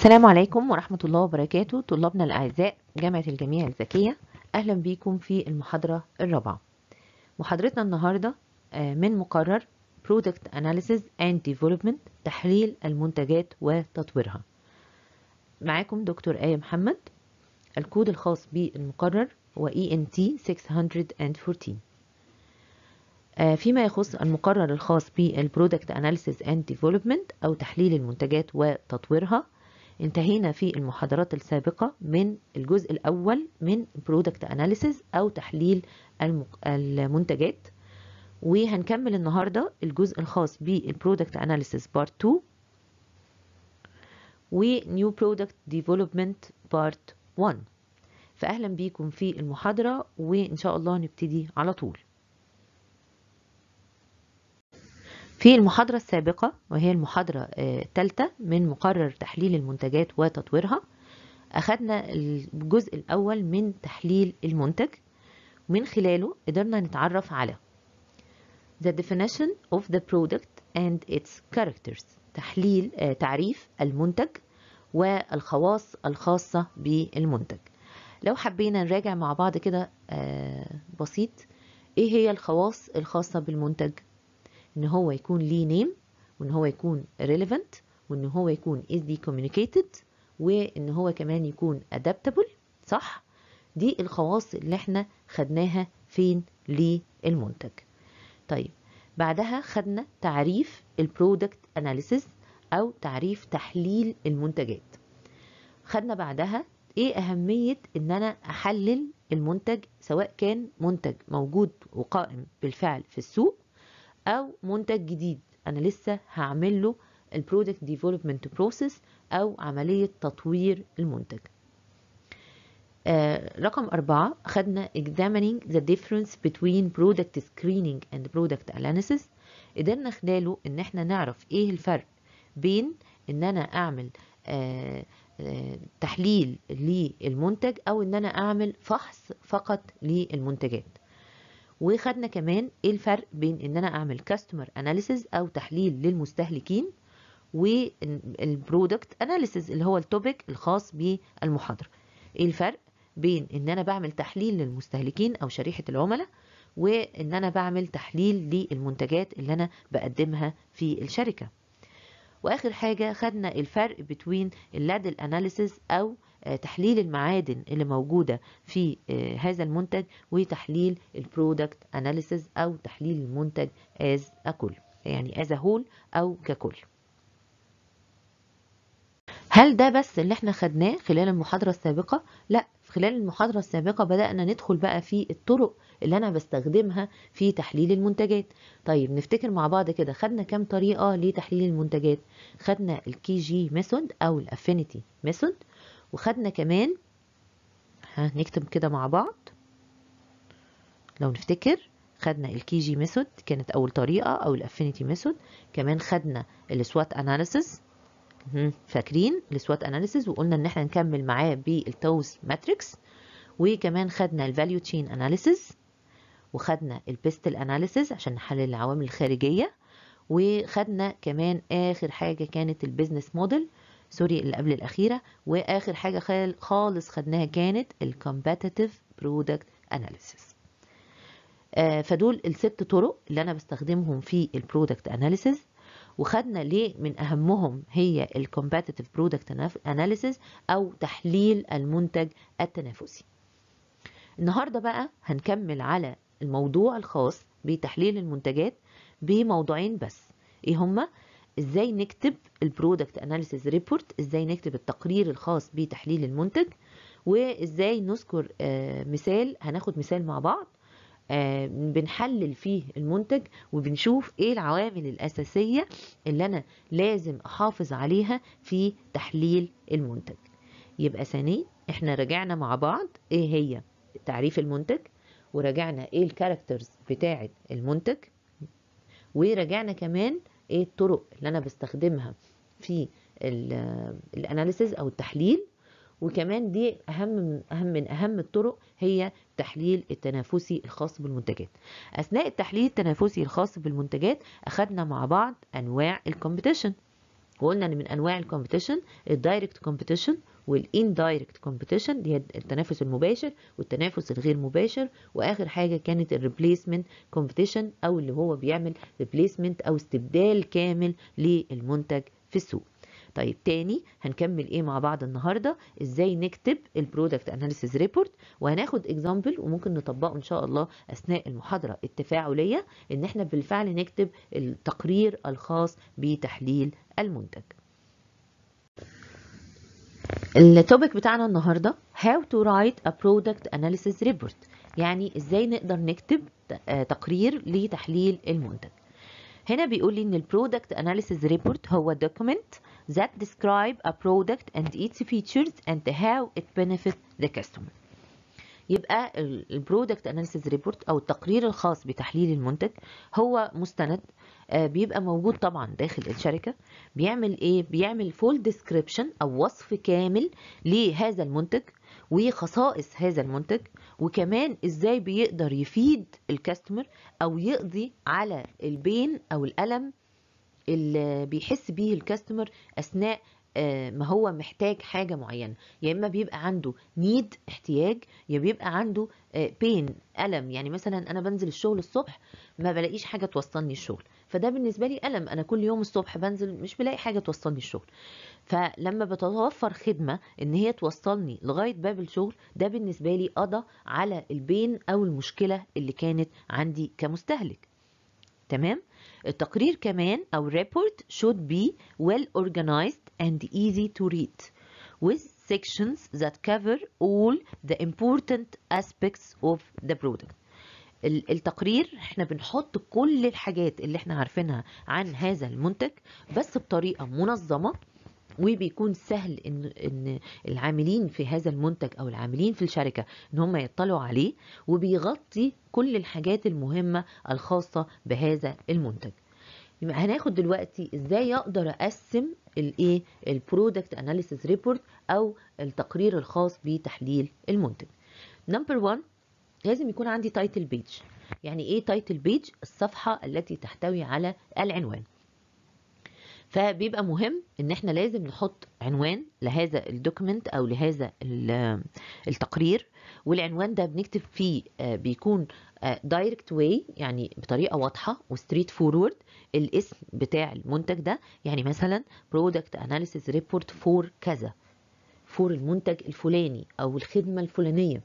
السلام عليكم ورحمة الله وبركاته طلابنا الأعزاء جامعة الجميع الذكية أهلا بيكم في المحاضرة الرابعة محاضرتنا النهاردة آه، من مقرر Product Analysis and Development تحليل المنتجات وتطويرها معاكم دكتور آية محمد الكود الخاص بالمقرر هو e ENT 614 آه، فيما يخص المقرر الخاص بالبرودكت Analysis اند ديفلوبمنت او تحليل المنتجات وتطويرها انتهينا في المحاضرات السابقة من الجزء الأول من برودكت Analysis أو تحليل المنتجات وهنكمل النهاردة الجزء الخاص بالبرودكت Analysis بارت 2 ونيو برودكت ديفلوبمنت بارت 1 فأهلا بيكم في المحاضرة وإن شاء الله نبتدي على طول في المحاضرة السابقة وهي المحاضرة آه، الثالثة من مقرر تحليل المنتجات وتطويرها أخذنا الجزء الأول من تحليل المنتج من خلاله قدرنا نتعرف على The definition of the product and its characters تحليل آه، تعريف المنتج والخواص الخاصة بالمنتج لو حبينا نراجع مع بعض كده آه، بسيط ايه هي الخواص الخاصة بالمنتج ان هو يكون ليه نيم وان هو يكون relevant وان هو يكون easily communicated وان هو كمان يكون adaptable صح دي الخواص اللي احنا خدناها فين للمنتج طيب بعدها خدنا تعريف البرودكت اناليسيس او تعريف تحليل المنتجات خدنا بعدها ايه اهمية ان انا احلل المنتج سواء كان منتج موجود وقائم بالفعل في السوق او منتج جديد انا لسه هعمل له البرودكت ديفلوبمنت بروسيس او عمليه تطوير المنتج آه رقم أربعة خدنا examining the difference between product screening and product analysis قدرنا خلاله إن إحنا نعرف إيه الفرق بين إن أنا أعمل آه آه تحليل للمنتج أو إن أنا أعمل فحص فقط للمنتجات وخدنا كمان ايه الفرق بين ان انا اعمل كاستمر اناليسز او تحليل للمستهلكين والبرودكت اناليسز اللي هو التوبيك الخاص بالمحاضره ايه الفرق بين ان انا بعمل تحليل للمستهلكين او شريحه العملاء وان انا بعمل تحليل للمنتجات اللي انا بقدمها في الشركه واخر حاجه خدنا الفرق بين اللاد اناليسز او آه، تحليل المعادن اللي موجودة في آه، هذا المنتج وتحليل البرودكت اناليسز او تحليل المنتج از اكل يعني از هول او ككل هل ده بس اللي احنا خدناه خلال المحاضرة السابقة؟ لا خلال المحاضرة السابقة بدأنا ندخل بقى في الطرق اللي أنا بستخدمها في تحليل المنتجات طيب نفتكر مع بعض كده خدنا كام طريقة لتحليل المنتجات خدنا الكي جي ميثود أو الافينيتي ميثود وخدنا كمان هنكتب كده مع بعض لو نفتكر خدنا الكي جي ميثود كانت اول طريقه او الافينيتي ميثود كمان خدنا السوات اناليسيس فاكرين السوات اناليسيس وقلنا ان احنا نكمل معاه بالتوز ماتريكس وكمان خدنا الفاليو تشين اناليسيس وخدنا البيستل اناليسيس عشان نحلل العوامل الخارجيه وخدنا كمان اخر حاجه كانت البيزنس موديل سوري اللي قبل الأخيرة وآخر حاجة خالص خدناها كانت الكومبتيتيف برودكت أناليسيس فدول الست طرق اللي أنا بستخدمهم في البرودكت أناليسيس وخدنا ليه من اهمهم هي الكومبتيتيف برودكت اناليسيس او تحليل المنتج التنافسي النهارده بقى هنكمل على الموضوع الخاص بتحليل المنتجات بموضوعين بس ايه هما ازاي نكتب البرودكت اناليسيز ريبورت ازاي نكتب التقرير الخاص بتحليل المنتج وازاي نذكر آه، مثال هناخد مثال مع بعض آه، بنحلل فيه المنتج وبنشوف ايه العوامل الاساسيه اللي انا لازم احافظ عليها في تحليل المنتج يبقى ثاني احنا راجعنا مع بعض ايه هي تعريف المنتج وراجعنا ايه الكاركترز بتاعه المنتج وراجعنا كمان ايه الطرق اللي انا بستخدمها في الاناليسز او التحليل وكمان دي اهم اهم من اهم الطرق هي التحليل التنافسي الخاص بالمنتجات اثناء التحليل التنافسي الخاص بالمنتجات اخذنا مع بعض انواع الكومبيتيشن وقلنا ان من انواع الكومبيتيشن الدايركت كومبيتيشن والاندايركت كومبيتيشن دي التنافس المباشر والتنافس الغير مباشر واخر حاجه كانت الريبليسمنت كومبيتيشن او اللي هو بيعمل ريبليسمنت او استبدال كامل للمنتج في السوق طيب تاني هنكمل ايه مع بعض النهارده ازاي نكتب البرودكت اناليسيز ريبورت وهناخد اكزامبل وممكن نطبقه ان شاء الله اثناء المحاضره التفاعليه ان احنا بالفعل نكتب التقرير الخاص بتحليل المنتج التوبيك بتاعنا النهارده how to write a product analysis report يعني ازاي نقدر نكتب تقرير لتحليل المنتج هنا بيقول لي ان product analysis report هو document that describe a product and its features and how it benefits the customer يبقى البرودكت اناليسيز ريبورت او التقرير الخاص بتحليل المنتج هو مستند آه، بيبقى موجود طبعا داخل الشركه بيعمل ايه بيعمل فول ديسكريبشن او وصف كامل لهذا المنتج وخصائص هذا المنتج وكمان ازاي بيقدر يفيد الكاستمر او يقضي على البين او الالم اللي بيحس بيه الكاستمر اثناء آه، ما هو محتاج حاجه معينه يا اما بيبقى عنده نيد احتياج يا بيبقى عنده بين آه، الم يعني مثلا انا بنزل الشغل الصبح ما بلاقيش حاجه توصلني الشغل فده بالنسبه لي الم انا كل يوم الصبح بنزل مش بلاقي حاجه توصلني الشغل فلما بتتوفر خدمه ان هي توصلني لغايه باب الشغل ده بالنسبه لي قضى على البين او المشكله اللي كانت عندي كمستهلك تمام التقرير كمان أو report should be well organized and easy to read with sections that cover all the important aspects of the product التقرير احنا بنحط كل الحاجات اللي احنا عارفينها عن هذا المنتج بس بطريقة منظمة وبيكون سهل ان ان العاملين في هذا المنتج او العاملين في الشركه ان هم يطلعوا عليه وبيغطي كل الحاجات المهمه الخاصه بهذا المنتج يبقى هناخد دلوقتي ازاي اقدر اقسم الايه البرودكت اناليسيس ريبورت او التقرير الخاص بتحليل المنتج نمبر 1 لازم يكون عندي تايتل بيج يعني ايه تايتل بيج الصفحه التي تحتوي على العنوان فبيبقى مهم ان احنا لازم نحط عنوان لهذا الدوكمنت او لهذا التقرير والعنوان ده بنكتب فيه آه، بيكون دايركت آه، واي يعني بطريقه واضحه وستريت فورورد الاسم بتاع المنتج ده يعني مثلا برودكت اناليسيس ريبورت فور كذا فور المنتج الفلاني او الخدمه الفلانيه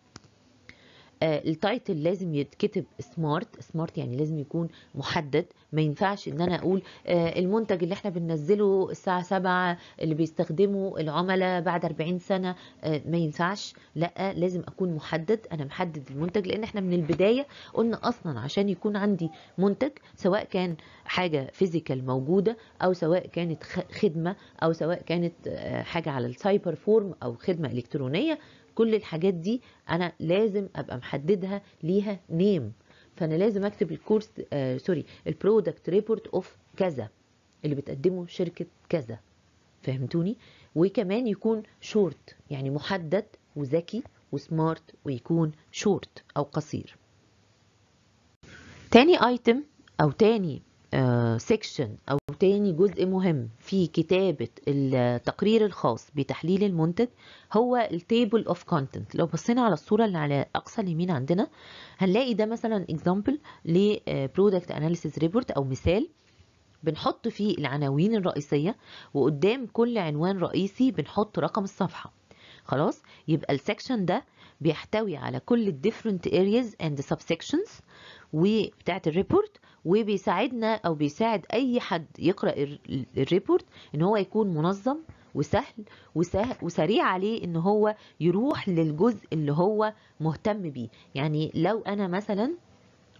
آه، التايتل لازم يتكتب سمارت سمارت يعني لازم يكون محدد ما ينفعش ان انا اقول آه، المنتج اللي احنا بننزله الساعه 7 اللي بيستخدمه العملاء بعد 40 سنه آه، ما ينفعش لا لازم اكون محدد انا محدد المنتج لان احنا من البدايه قلنا اصلا عشان يكون عندي منتج سواء كان حاجه فيزيكال موجوده او سواء كانت خدمه او سواء كانت حاجه على السايبر فورم او خدمه الكترونيه كل الحاجات دي انا لازم ابقى محددها ليها نيم فانا لازم اكتب الكورس آه سوري البرودكت ريبورت اوف كذا اللي بتقدمه شركه كذا فهمتوني وكمان يكون شورت يعني محدد وذكي وسمارت ويكون شورت او قصير تاني ايتم او تاني سيكشن آه، او تاني جزء مهم في كتابه التقرير الخاص بتحليل المنتج هو التيبل اوف كونتنت لو بصينا على الصوره اللي على اقصى اليمين عندنا هنلاقي ده مثلا اكزامبل لبرودكت اناليسيس ريبورت او مثال بنحط فيه العناوين الرئيسيه وقدام كل عنوان رئيسي بنحط رقم الصفحه خلاص يبقى السكشن ده بيحتوي على كل different areas and subsections وبتاعه الريبورت وبيساعدنا او بيساعد اي حد يقرا الريبورت ان هو يكون منظم وسهل وسريع عليه ان هو يروح للجزء اللي هو مهتم بيه يعني لو انا مثلا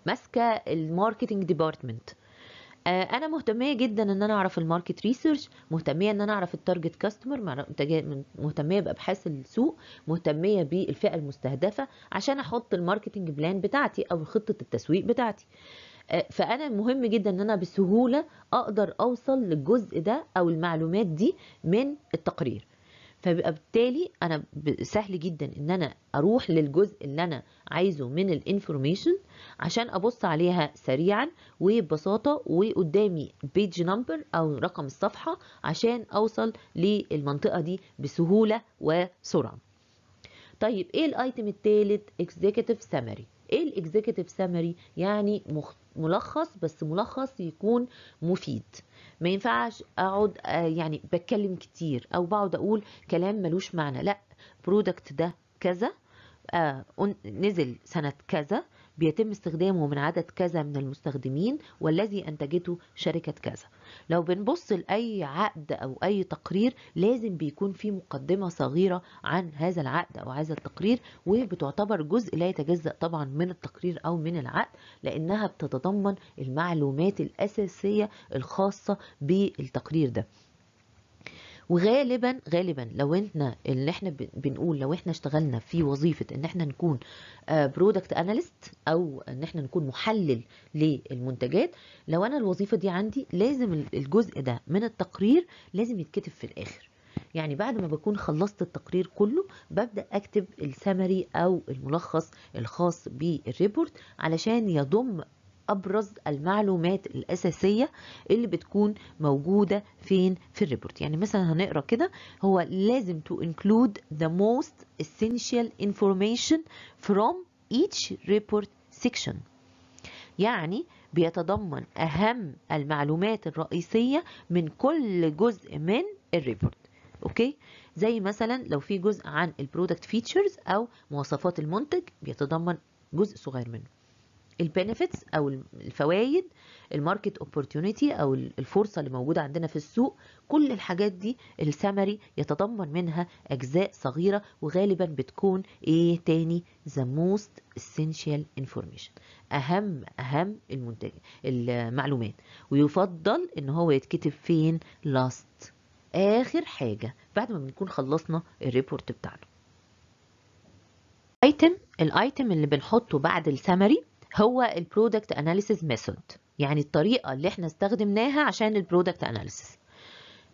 ماسكه الماركتينج ديبارتمنت آه، انا مهتميه جدا ان انا اعرف الماركت ريسيرش مهتميه ان انا اعرف التارجت كاستمر مهتميه بابحاث السوق مهتميه بالفئه المستهدفه عشان احط الماركتنج بلان بتاعتي او خطه التسويق بتاعتي آه، فانا مهم جدا ان انا بسهوله اقدر اوصل للجزء ده او المعلومات دي من التقرير فبالتالي بالتالي انا سهل جدا ان انا اروح للجزء اللي انا عايزه من الانفورميشن عشان ابص عليها سريعا وببساطه وقدامي بيج نمبر او رقم الصفحه عشان اوصل للمنطقه دي بسهوله وسرعه طيب ايه الايتم الثالث اكزيكتيف سامري ايه الاكزيكتيف سامري يعني ملخص بس ملخص يكون مفيد ما ينفعش اقعد آه، يعني بتكلم كتير او بقعد اقول كلام ملوش معنى لا برودكت ده كذا آه نزل سنة كذا بيتم استخدامه من عدد كذا من المستخدمين والذي أنتجته شركة كذا لو بنبص لأي عقد أو أي تقرير لازم بيكون في مقدمة صغيرة عن هذا العقد أو هذا التقرير وبتعتبر جزء لا يتجزأ طبعا من التقرير أو من العقد لأنها بتتضمن المعلومات الأساسية الخاصة بالتقرير ده وغالبا غالبا لو احنا اللي احنا بنقول لو احنا اشتغلنا في وظيفه ان احنا نكون برودكت آه، اناليست او ان احنا نكون محلل للمنتجات لو انا الوظيفه دي عندي لازم الجزء ده من التقرير لازم يتكتب في الاخر يعني بعد ما بكون خلصت التقرير كله ببدا اكتب السمري او الملخص الخاص بالريبورت علشان يضم ابرز المعلومات الاساسيه اللي بتكون موجوده فين في الريبورت يعني مثلا هنقرا كده هو لازم تو انكلود ذا موست اسينشال انفورميشن فروم ايتش ريبورت سيكشن يعني بيتضمن اهم المعلومات الرئيسيه من كل جزء من الريبورت اوكي زي مثلا لو في جزء عن البرودكت فيتشرز او مواصفات المنتج بيتضمن جزء صغير منه البنفيتس او الفوائد الماركت اوبورتيونيتي او الفرصه اللي موجوده عندنا في السوق كل الحاجات دي السمري يتضمن منها اجزاء صغيره وغالبا بتكون ايه تاني the most essential information اهم اهم المنتج المعلومات ويفضل ان هو يتكتب فين لاست اخر حاجه بعد ما بنكون خلصنا الريبورت بتاعنا الايتم الايتم اللي بنحطه بعد السمري هو البرودكت اناليسيز ميثود يعني الطريقه اللي احنا استخدمناها عشان البرودكت اناليسيز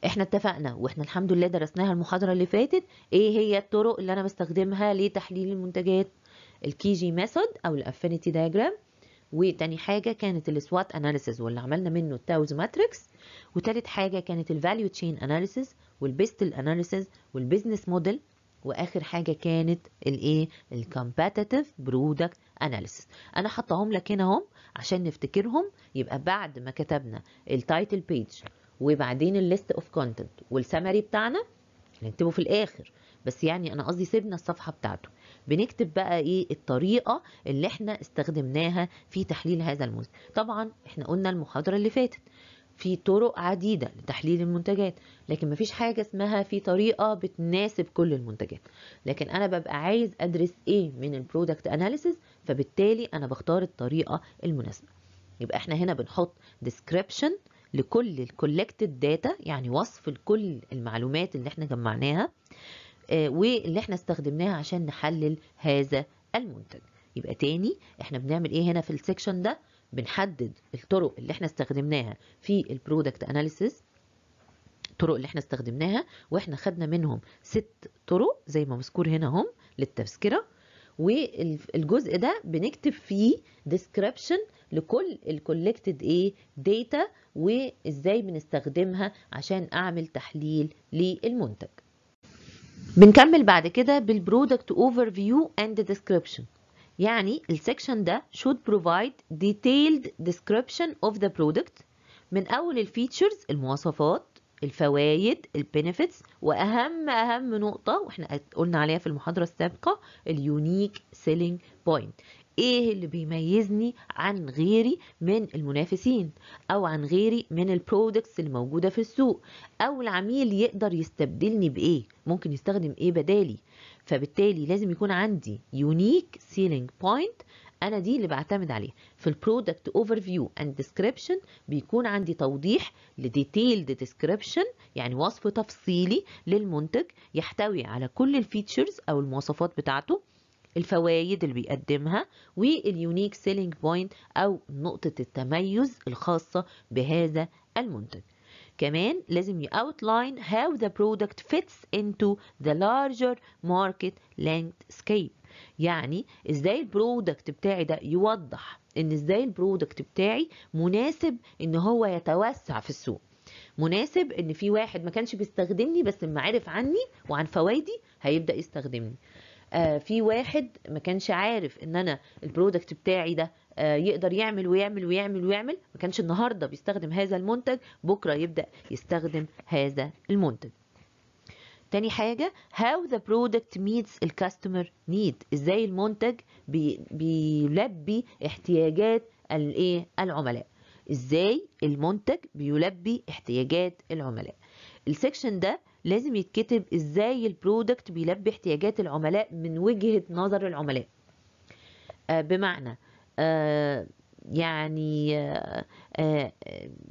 احنا اتفقنا واحنا الحمد لله درسناها المحاضره اللي فاتت ايه هي الطرق اللي انا بستخدمها لتحليل المنتجات الكي جي ميثود او الافينيتي دايجرام وتاني حاجة كانت السوات اناليسيز واللي عملنا منه التاوز ماتريكس وتالت حاجة كانت الفاليو تشين اناليسيز والبيست اناليسيز والبيزنس موديل واخر حاجه كانت الايه الكومبتيتيف برودكت اناليسيس انا حطهم لك هنا اهم عشان نفتكرهم يبقى بعد ما كتبنا التايتل بيج وبعدين الليست اوف كونتنت والسمري بتاعنا هنكتبه في الاخر بس يعني انا قصدي سيبنا الصفحه بتاعته بنكتب بقى ايه الطريقه اللي احنا استخدمناها في تحليل هذا الملزم طبعا احنا قلنا المحاضره اللي فاتت في طرق عديدة لتحليل المنتجات لكن مفيش حاجة اسمها في طريقة بتناسب كل المنتجات لكن أنا ببقى عايز أدرس إيه من البرودكت اناليسز فبالتالي أنا بختار الطريقة المناسبة يبقى احنا هنا بنحط description لكل الكولكتد داتا يعني وصف لكل المعلومات اللي احنا جمعناها آه، واللي احنا استخدمناها عشان نحلل هذا المنتج يبقى تاني احنا بنعمل ايه هنا في السكشن ده بنحدد الطرق اللي احنا استخدمناها في البرودكت اناليسيس الطرق اللي احنا استخدمناها واحنا خدنا منهم ست طرق زي ما مذكور هنا هم للتذكره والجزء ده بنكتب فيه ديسكريبشن لكل الكولكتد ايه داتا وازاي بنستخدمها عشان اعمل تحليل للمنتج بنكمل بعد كده بالبرودكت اوفر فيو اند ديسكريبشن يعني السكشن ده should provide detailed description of the product من أول الفيتشرز المواصفات الفوائد البنفيتس واهم اهم نقطه واحنا قلنا عليها في المحاضره السابقه اليونيك سيلينج بوينت ايه اللي بيميزني عن غيري من المنافسين او عن غيري من البرودكتس اللي موجوده في السوق او العميل يقدر يستبدلني بايه ممكن يستخدم ايه بدالي فبالتالي لازم يكون عندي يونيك سيلينج بوينت انا دي اللي بعتمد عليها في البرودكت اوفر فيو اند ديسكريبشن بيكون عندي توضيح لديتيلد ديسكريبشن يعني وصف تفصيلي للمنتج يحتوي على كل الفيتشرز او المواصفات بتاعته الفوائد اللي بيقدمها واليونيك سيلينج بوينت او نقطه التميز الخاصه بهذا المنتج كمان لازم outline how the product fits into the larger market landscape يعني ازاي البرودكت بتاعي ده يوضح ان ازاي البرودكت بتاعي مناسب ان هو يتوسع في السوق مناسب ان في واحد ما كانش بيستخدمني بس لما عرف عني وعن فوائدي هيبدا يستخدمني آه في واحد ما كانش عارف ان انا البرودكت بتاعي ده آه، يقدر يعمل ويعمل ويعمل ويعمل ما كانش النهارده بيستخدم هذا المنتج بكره يبدا يستخدم هذا المنتج تاني حاجة how the product meets the customer need ازاي المنتج بيلبي احتياجات الايه العملاء ازاي المنتج بيلبي احتياجات العملاء السكشن ده لازم يتكتب ازاي البرودكت بيلبي احتياجات العملاء من وجهة نظر العملاء آه، بمعنى آه، يعني آه، آه،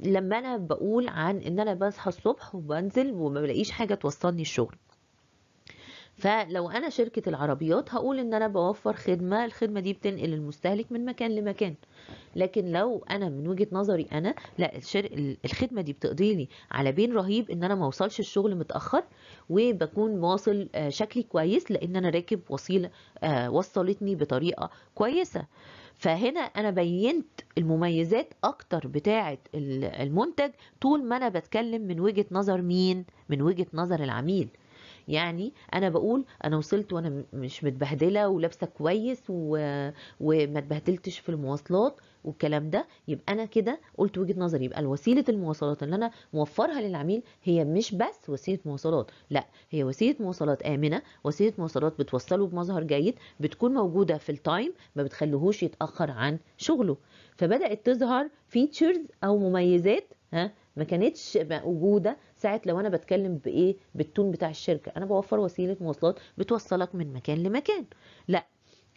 لما انا بقول عن ان انا بصحى الصبح وبنزل وما بلاقيش حاجه توصلني الشغل فلو انا شركه العربيات هقول ان انا بوفر خدمه الخدمه دي بتنقل المستهلك من مكان لمكان لكن لو انا من وجهه نظري انا لا الخدمه دي بتقضي لي على بين رهيب ان انا ما اوصلش الشغل متاخر وبكون واصل شكلي كويس لان انا راكب وصيله وصلتني بطريقه كويسه فهنا انا بينت المميزات اكتر بتاعه المنتج طول ما انا بتكلم من وجهه نظر مين من وجهه نظر العميل يعني انا بقول انا وصلت وانا مش متبهدله ولابسه كويس و... وما اتبهدلتش في المواصلات والكلام ده يبقى انا كده قلت وجهه نظري يبقى وسيله المواصلات اللي انا موفرها للعميل هي مش بس وسيله مواصلات لا هي وسيله مواصلات امنه وسيله مواصلات بتوصله بمظهر جيد بتكون موجوده في التايم ما بتخليهوش يتاخر عن شغله فبدات تظهر فيتشرز او مميزات ها ما كانتش موجوده ساعه لو انا بتكلم بايه بالتون بتاع الشركه انا بوفر وسيله مواصلات بتوصلك من مكان لمكان لا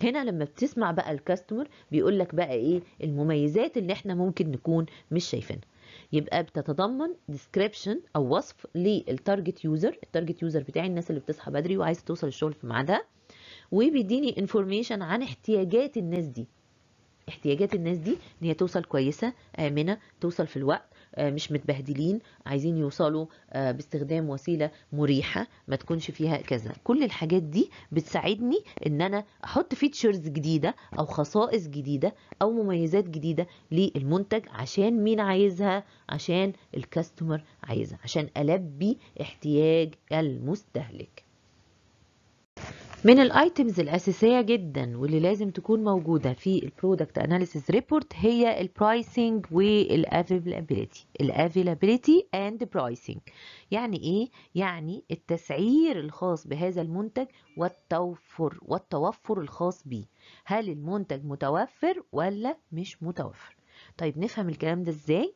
هنا لما بتسمع بقى الكاستمر بيقول لك بقى ايه المميزات اللي احنا ممكن نكون مش شايفينها يبقى بتتضمن ديسكريبشن او وصف للتارجت يوزر التارجت يوزر بتاعي الناس اللي بتصحى بدري وعايزه توصل الشغل في ميعادها وبيديني انفورميشن عن احتياجات الناس دي احتياجات الناس دي ان هي توصل كويسه امنه توصل في الوقت آه، مش متبهدلين عايزين يوصلوا آه، باستخدام وسيله مريحه ما تكونش فيها كذا كل الحاجات دي بتساعدني ان انا احط فيتشرز جديده او خصائص جديده او مميزات جديده للمنتج عشان مين عايزها عشان الكاستمر عايزها عشان البي احتياج المستهلك من الايتمز الاساسيه جدا واللي لازم تكون موجوده في البرودكت اناليسيس ريبورت هي البرايسنج والافيلابيليتي الافيلابيليتي اند برايسنج يعني ايه يعني التسعير الخاص بهذا المنتج والتوفر والتوفر الخاص بيه هل المنتج متوفر ولا مش متوفر طيب نفهم الكلام ده ازاي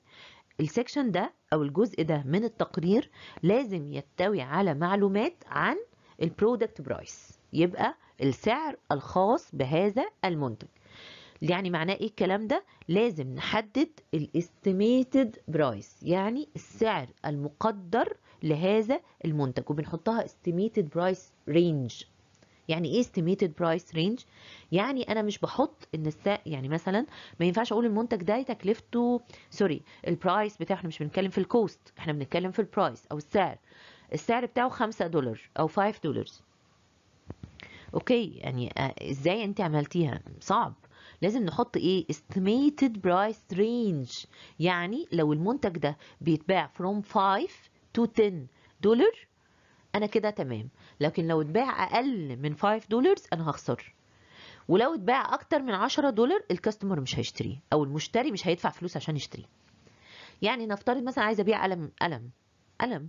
السكشن ده او الجزء ده من التقرير لازم يحتوي على معلومات عن البرودكت برايس يبقى السعر الخاص بهذا المنتج يعني معناه ايه الكلام ده لازم نحدد الاستيميتد برايس يعني السعر المقدر لهذا المنتج وبنحطها استيميتد برايس رينج يعني ايه استيميتد برايس رينج يعني انا مش بحط ان السعر يعني مثلا ما ينفعش اقول المنتج ده تكلفته سوري البرايس بتاعه احنا مش بنتكلم في الكوست احنا بنتكلم في البرايس او السعر السعر بتاعه 5 دولار او 5 دولار اوكي يعني آه، ازاي انت عملتيها صعب لازم نحط ايه estimated price range يعني لو المنتج ده بيتباع from 5 to 10 دولار انا كده تمام لكن لو اتباع اقل من 5 دولار انا هخسر ولو اتباع اكتر من 10 دولار الكاستمر مش هيشتريه او المشتري مش هيدفع فلوس عشان يشتريه يعني نفترض مثلا عايزه ابيع قلم قلم قلم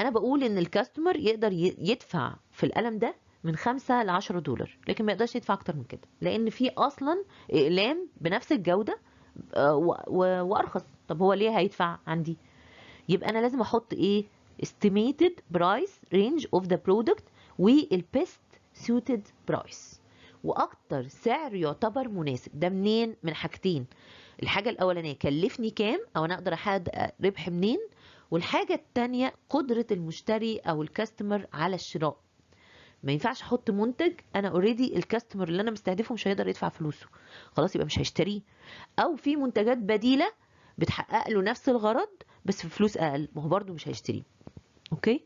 انا بقول ان الكاستمر يقدر يدفع في القلم ده من 5 ل 10 دولار لكن ما يقدرش يدفع اكتر من كده لان في اصلا اقلام بنفس الجوده آه، وارخص طب هو ليه هيدفع عندي يبقى انا لازم احط ايه estimated price range of the product والبيست سوتد برايس واكتر سعر يعتبر مناسب ده منين من حاجتين الحاجه الاولانيه كلفني كام او انا اقدر احقق ربح منين والحاجه الثانيه قدره المشتري او الكاستمر على الشراء ما ينفعش احط منتج انا اوريدي الكاستمر اللي انا مستهدفه مش هيقدر يدفع فلوسه خلاص يبقى مش هيشتريه او في منتجات بديله بتحقق له نفس الغرض بس في فلوس اقل ما هو برده مش هيشتريه اوكي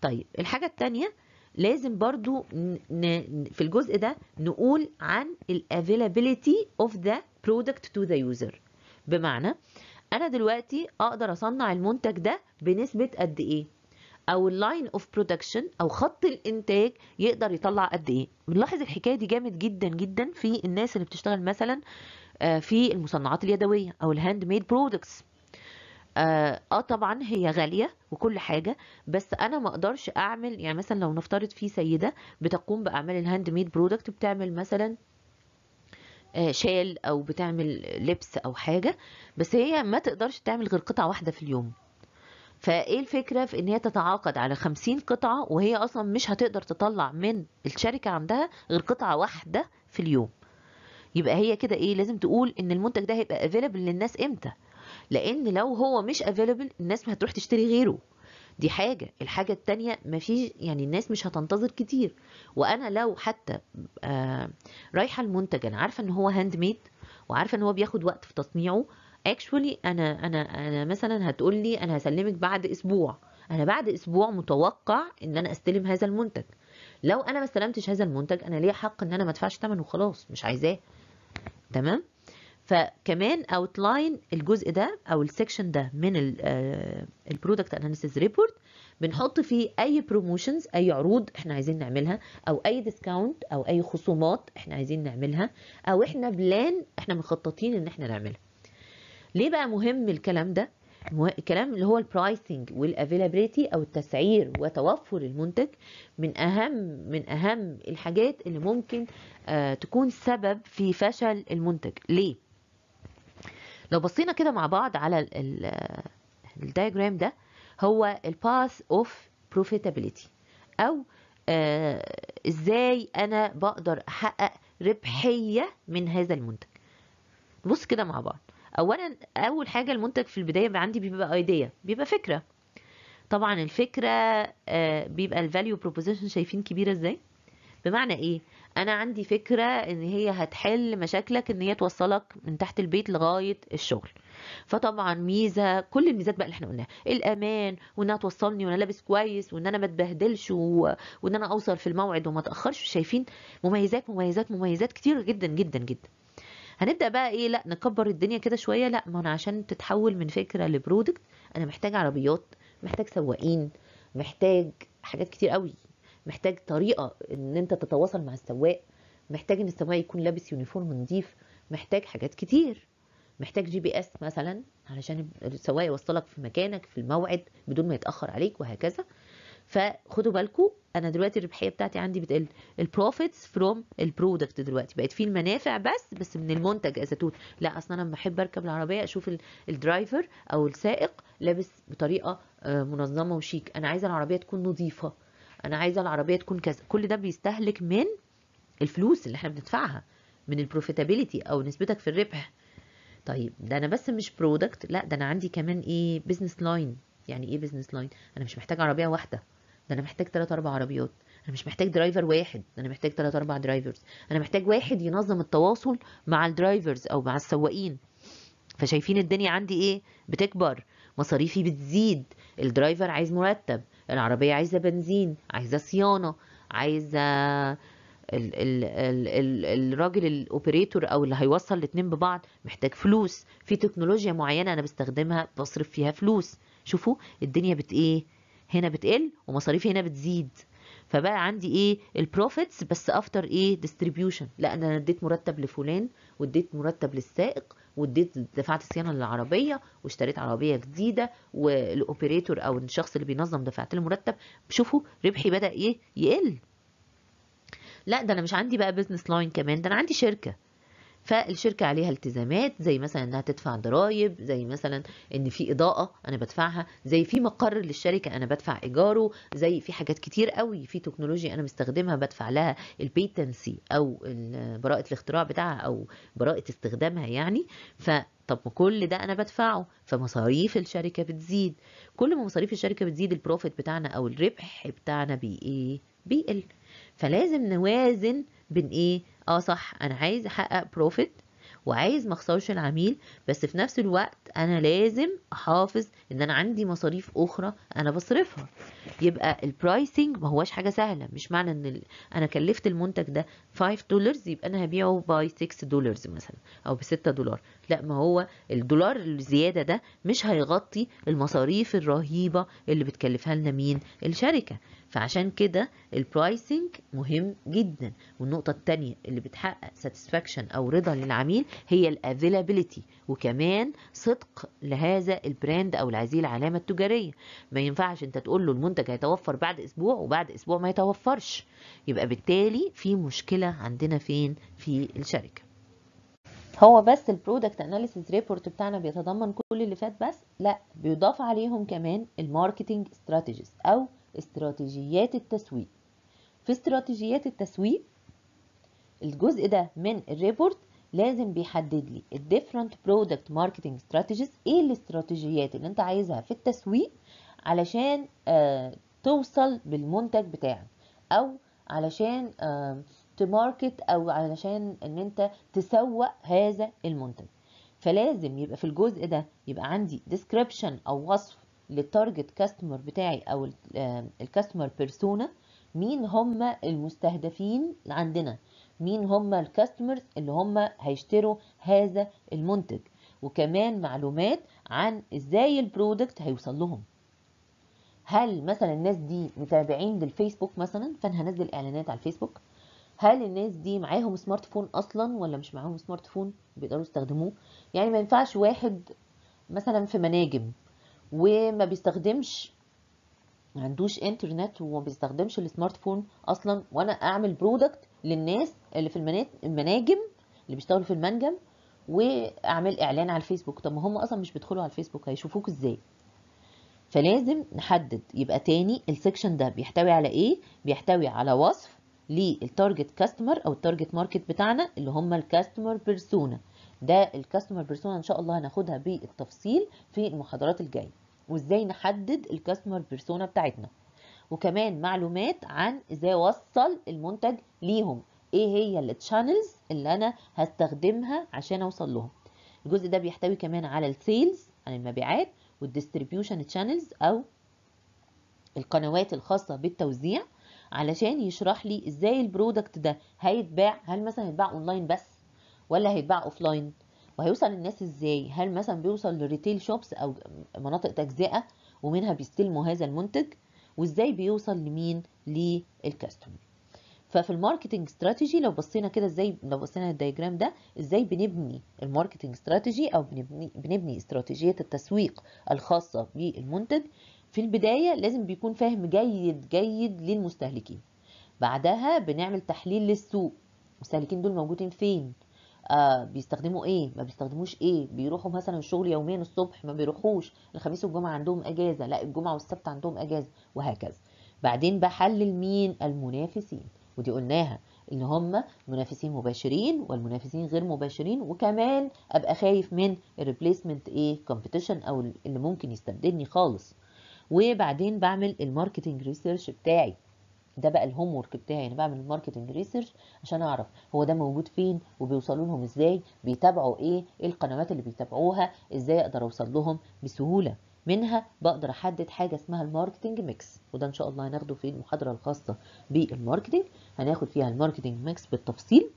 طيب الحاجه الثانيه لازم برضو ن... في الجزء ده نقول عن الافيلابيليتي اوف ذا برودكت تو ذا يوزر بمعنى انا دلوقتي اقدر اصنع المنتج ده بنسبه قد ايه او اللاين اوف برودكشن او خط الانتاج يقدر يطلع قد ايه بنلاحظ الحكايه دي جامد جدا جدا في الناس اللي بتشتغل مثلا آه، في المصنعات اليدويه او الهاند ميد برودكتس آه, طبعا هي غاليه وكل حاجه بس انا ما اقدرش اعمل يعني مثلا لو نفترض في سيده بتقوم باعمال الهاند ميد برودكت بتعمل مثلا آه، شال او بتعمل لبس او حاجه بس هي ما تقدرش تعمل غير قطعه واحده في اليوم فايه الفكره في ان هي تتعاقد على 50 قطعه وهي اصلا مش هتقدر تطلع من الشركه عندها غير قطعه واحده في اليوم يبقى هي كده ايه لازم تقول ان المنتج ده هيبقى افيلبل للناس امتى لان لو هو مش افيلبل الناس ما هتروح تشتري غيره دي حاجة الحاجة التانية مفيش يعني الناس مش هتنتظر كتير وأنا لو حتى آه رايحة المنتج أنا عارفة إن هو هاند ميد وعارفة إن هو بياخد وقت في تصنيعه اكشولي انا انا انا مثلا هتقول لي انا هسلمك بعد اسبوع انا بعد اسبوع متوقع ان انا استلم هذا المنتج لو انا ما استلمتش هذا المنتج انا ليا حق ان انا ما ادفعش ثمنه وخلاص مش عايزاه تمام فكمان اوتلاين الجزء ده او السكشن ده من البرودكت اناليسيس ريبورت بنحط فيه اي بروموشنز اي عروض احنا عايزين نعملها او اي ديسكاونت او اي خصومات احنا عايزين نعملها او احنا بلان احنا مخططين ان احنا نعملها ليه بقى مهم الكلام ده الكلام اللي هو البرايسنج والافيلابيلتي او التسعير وتوفر المنتج من اهم من اهم الحاجات اللي ممكن آه، تكون سبب في فشل المنتج ليه لو بصينا كده مع بعض على الدايجرام ده هو الباث اوف بروفيتابيلتي او آه، ازاي انا بقدر احقق ربحيه من هذا المنتج نبص كده مع بعض اولا اول حاجه المنتج في البدايه بيبقى عندي بيبقى ايديا بيبقى فكره طبعا الفكره آه، بيبقى الفاليو بروبوزيشن شايفين كبيره ازاي بمعنى ايه انا عندي فكره ان هي هتحل مشاكلك ان هي توصلك من تحت البيت لغايه الشغل فطبعا ميزه كل الميزات بقى اللي احنا قلناها الامان وانها توصلني وانا لابس كويس وان انا ما اتبهدلش وان انا اوصل في الموعد وما اتاخرش شايفين مميزات مميزات مميزات كتير جدا جدا جدا هنبدا بقى ايه لا نكبر الدنيا كده شويه لا ما انا عشان تتحول من فكره لبرودكت انا محتاج عربيات محتاج سواقين محتاج حاجات كتير قوي محتاج طريقه ان انت تتواصل مع السواق محتاج ان السواق يكون لابس يونيفورم نظيف محتاج حاجات كتير محتاج جي بي اس مثلا علشان السواق يوصلك في مكانك في الموعد بدون ما يتاخر عليك وهكذا فخدوا بالكم انا دلوقتي الربحيه بتاعتي عندي بتقل البروفيتس فروم البرودكت دلوقتي بقت في المنافع بس بس من المنتج از تول لا اصلا انا لما اركب العربيه اشوف الدرايفر او السائق لابس بطريقه آه، منظمه وشيك انا عايزه العربيه تكون نظيفه انا عايزه العربيه تكون كذا كل ده بيستهلك من الفلوس اللي احنا بندفعها من البروفيتابيلتي او نسبتك في الربح طيب ده انا بس مش برودكت لا ده انا عندي كمان ايه بزنس لاين يعني ايه بزنس لاين انا مش محتاجه عربيه واحده ده انا محتاج 3 4 عربيات انا مش محتاج درايفر واحد انا محتاج 3 4 درايفرز انا محتاج واحد ينظم التواصل مع الدرايفرز او مع السواقين فشايفين الدنيا عندي ايه بتكبر مصاريفي بتزيد الدرايفر عايز مرتب العربية عايزة بنزين عايزة صيانة عايزة ال ال ال ال الراجل الاوبريتور او اللي هيوصل الاتنين ببعض محتاج فلوس في تكنولوجيا معينة انا بستخدمها بصرف فيها فلوس شوفوا الدنيا بت ايه هنا بتقل ومصاريفي هنا بتزيد فبقى عندي ايه البروفيتس بس افتر ايه ديستريبيوشن لا انا اديت مرتب لفلان واديت مرتب للسائق واديت دفعت صيانه للعربيه واشتريت عربيه جديده والاوبريتور او الشخص اللي بينظم دفعت له مرتب شوفوا ربحي بدا ايه يقل لا ده انا مش عندي بقى بزنس لاين كمان ده انا عندي شركه فالشركه عليها التزامات زي مثلا انها تدفع ضرائب زي مثلا ان في اضاءه انا بدفعها زي في مقر للشركه انا بدفع ايجاره زي في حاجات كتير قوي في تكنولوجيا انا مستخدمها بدفع لها البيتنسي او براءه الاختراع بتاعها او براءه استخدامها يعني ف طب ما كل ده انا بدفعه فمصاريف الشركه بتزيد كل ما مصاريف الشركه بتزيد البروفيت بتاعنا او الربح بتاعنا بي ايه بيقل فلازم نوازن بين ايه اه صح انا عايز احقق بروفيت وعايز مخسرش العميل بس في نفس الوقت انا لازم احافظ ان انا عندي مصاريف اخرى انا بصرفها يبقى البرايسنج ما هوش حاجه سهله مش معنى ان انا كلفت المنتج ده 5 دولار يبقى انا هبيعه باي 6 دولار مثلا او ب 6 دولار لا ما هو الدولار الزياده ده مش هيغطي المصاريف الرهيبه اللي بتكلفها لنا مين الشركه فعشان كده البرايسنج مهم جدا والنقطة التانية اللي بتحقق ساتسفاكشن أو رضا للعميل هي الافيلابيليتي وكمان صدق لهذا البراند أو هذه العلامة التجارية ما ينفعش أنت تقول له المنتج هيتوفر بعد أسبوع وبعد أسبوع ما يتوفرش يبقى بالتالي في مشكلة عندنا فين في الشركة هو بس البرودكت اناليسيس ريبورت بتاعنا بيتضمن كل اللي فات بس لا بيضاف عليهم كمان الماركتنج استراتيجيز او استراتيجيات التسويق في استراتيجيات التسويق الجزء ده من الريبورت لازم بيحدد لي الديفرنت برودكت ماركتنج استراتيجيز ايه الاستراتيجيات اللي انت عايزها في التسويق علشان آه توصل بالمنتج بتاعك او علشان آه تماركت او علشان ان انت تسوق هذا المنتج فلازم يبقى في الجزء ده يبقى عندي ديسكريبشن او وصف للتارجت كاستمر بتاعي او الكاستمر آه، بيرسونا مين هم المستهدفين عندنا مين هم الكاستمرز اللي هم هيشتروا هذا المنتج وكمان معلومات عن ازاي البرودكت هيوصل لهم هل مثلا الناس دي متابعين للفيسبوك مثلا فانا هنزل اعلانات على الفيسبوك هل الناس دي معاهم سمارت فون اصلا ولا مش معاهم سمارت فون بيقدروا يستخدموه يعني ما ينفعش واحد مثلا في مناجم وما بيستخدمش ما عندوش انترنت وما بيستخدمش السمارت فون اصلا وانا اعمل برودكت للناس اللي في المناجم اللي بيشتغلوا في المنجم واعمل اعلان على الفيسبوك طب ما هم اصلا مش بيدخلوا على الفيسبوك هيشوفوك ازاي فلازم نحدد يبقى تاني السكشن ده بيحتوي على ايه بيحتوي على وصف للتارجت كاستمر او التارجت ماركت بتاعنا اللي هم الكاستمر بيرسونا ده الكاستمر بيرسونا ان شاء الله هناخدها بالتفصيل في المحاضرات الجايه وازاي نحدد الكاستمر بيرسونا بتاعتنا وكمان معلومات عن ازاي اوصل المنتج ليهم ايه هي التشانلز اللي انا هستخدمها عشان اوصل لهم الجزء ده بيحتوي كمان على السيلز عن المبيعات والديستريبيوشن تشانلز او القنوات الخاصة بالتوزيع علشان يشرح لي ازاي البرودكت ده هيتباع هل مثلا هيتباع اونلاين بس ولا هيتباع اوفلاين وهيوصل للناس ازاي هل مثلا بيوصل لريتيل شوبس او مناطق تجزئه ومنها بيستلموا هذا المنتج وازاي بيوصل لمين للكاستمر ففي الماركتنج استراتيجي لو بصينا كده ازاي لو بصينا الدايجرام ده ازاي بنبني الماركتنج استراتيجي او بنبني بنبني استراتيجيه التسويق الخاصه بالمنتج في البدايه لازم بيكون فاهم جيد جيد للمستهلكين بعدها بنعمل تحليل للسوق المستهلكين دول موجودين فين آه بيستخدموا ايه ما بيستخدموش ايه بيروحوا مثلا الشغل يوميا الصبح ما بيروحوش الخميس والجمعه عندهم اجازه لا الجمعه والسبت عندهم اجازه وهكذا بعدين بحلل مين المنافسين ودي قلناها ان هم منافسين مباشرين والمنافسين غير مباشرين وكمان ابقى خايف من الريبليسمنت ايه كومبيتيشن او اللي ممكن يستبدلني خالص وبعدين بعمل الماركتنج ريسيرش بتاعي ده بقى الهوم ورك بتاعي انا يعني بعمل الماركتنج ريسيرش عشان اعرف هو ده موجود فين وبيوصلوا لهم ازاي بيتابعوا ايه ايه القنوات اللي بيتابعوها ازاي اقدر اوصل لهم بسهوله منها بقدر احدد حاجه اسمها الماركتنج ميكس وده ان شاء الله هناخده في المحاضره الخاصه بالماركتنج هناخد فيها الماركتنج ميكس بالتفصيل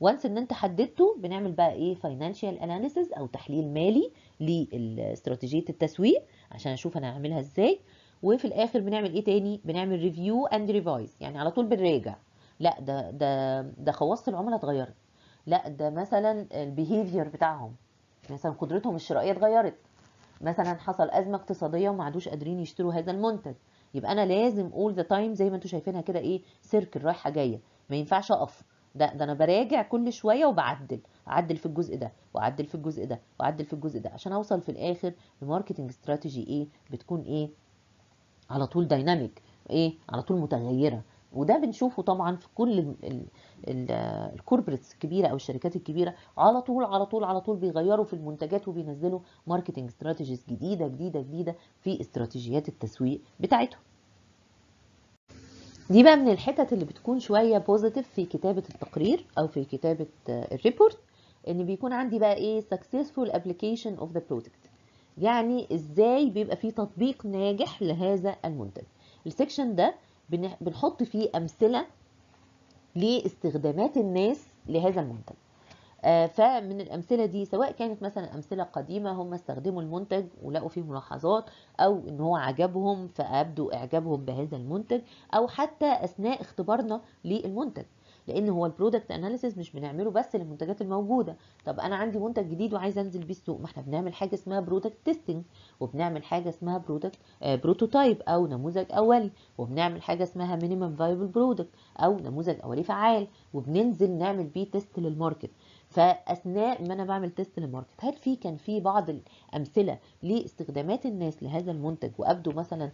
وانس ان انت حددته بنعمل بقى ايه فاينانشال اناليسز او تحليل مالي لاستراتيجيه التسويق عشان اشوف انا هعملها ازاي وفي الاخر بنعمل ايه تاني بنعمل ريفيو اند ريفايز يعني على طول بنراجع لا ده ده ده خواص العملاء اتغيرت لا ده مثلا البيهيفير بتاعهم مثلا قدرتهم الشرائيه اتغيرت مثلا حصل ازمه اقتصاديه وما عادوش قادرين يشتروا هذا المنتج يبقى انا لازم اول ذا تايم زي ما انتم شايفينها كده ايه سيركل رايحه جايه ما ينفعش اقف ده ده انا براجع كل شويه وبعدل اعدل في الجزء ده واعدل في الجزء ده واعدل في الجزء ده عشان اوصل في الاخر لماركتنج استراتيجي ايه بتكون ايه على طول دايناميك ايه على طول متغيره وده بنشوفه طبعا في كل الكوربريتس آه، الكبيره او الشركات الكبيره على طول على طول على طول بيغيروا في المنتجات وبينزلوا ماركتنج استراتيجيز جديده جديده جديده في استراتيجيات التسويق بتاعتهم دي بقى من الحتت اللي بتكون شويه بوزيتيف في كتابه التقرير او في كتابه آه، الريبورت ان بيكون عندي بقى ايه سكسسفول ابلكيشن اوف ذا برودكت يعني ازاي بيبقى في تطبيق ناجح لهذا المنتج السكشن ده بنحط فيه امثله لاستخدامات الناس لهذا المنتج آه، فمن الامثله دي سواء كانت مثلا امثله قديمه هم استخدموا المنتج ولقوا فيه ملاحظات او ان هو عجبهم فابدوا اعجابهم بهذا المنتج او حتى اثناء اختبارنا للمنتج لان هو البرودكت اناليسيس مش بنعمله بس للمنتجات الموجوده طب انا عندي منتج جديد وعايز انزل بيه السوق ما احنا بنعمل حاجه اسمها برودكت تيستنج وبنعمل حاجه اسمها برودكت آه، بروتوتايب او نموذج اولي وبنعمل حاجه اسمها مينيمم فايبل برودكت او نموذج اولي فعال وبننزل نعمل بيه تيست للماركت فاثناء ما انا بعمل تيست للماركت هل في كان في بعض الامثله لاستخدامات الناس لهذا المنتج وابدوا مثلا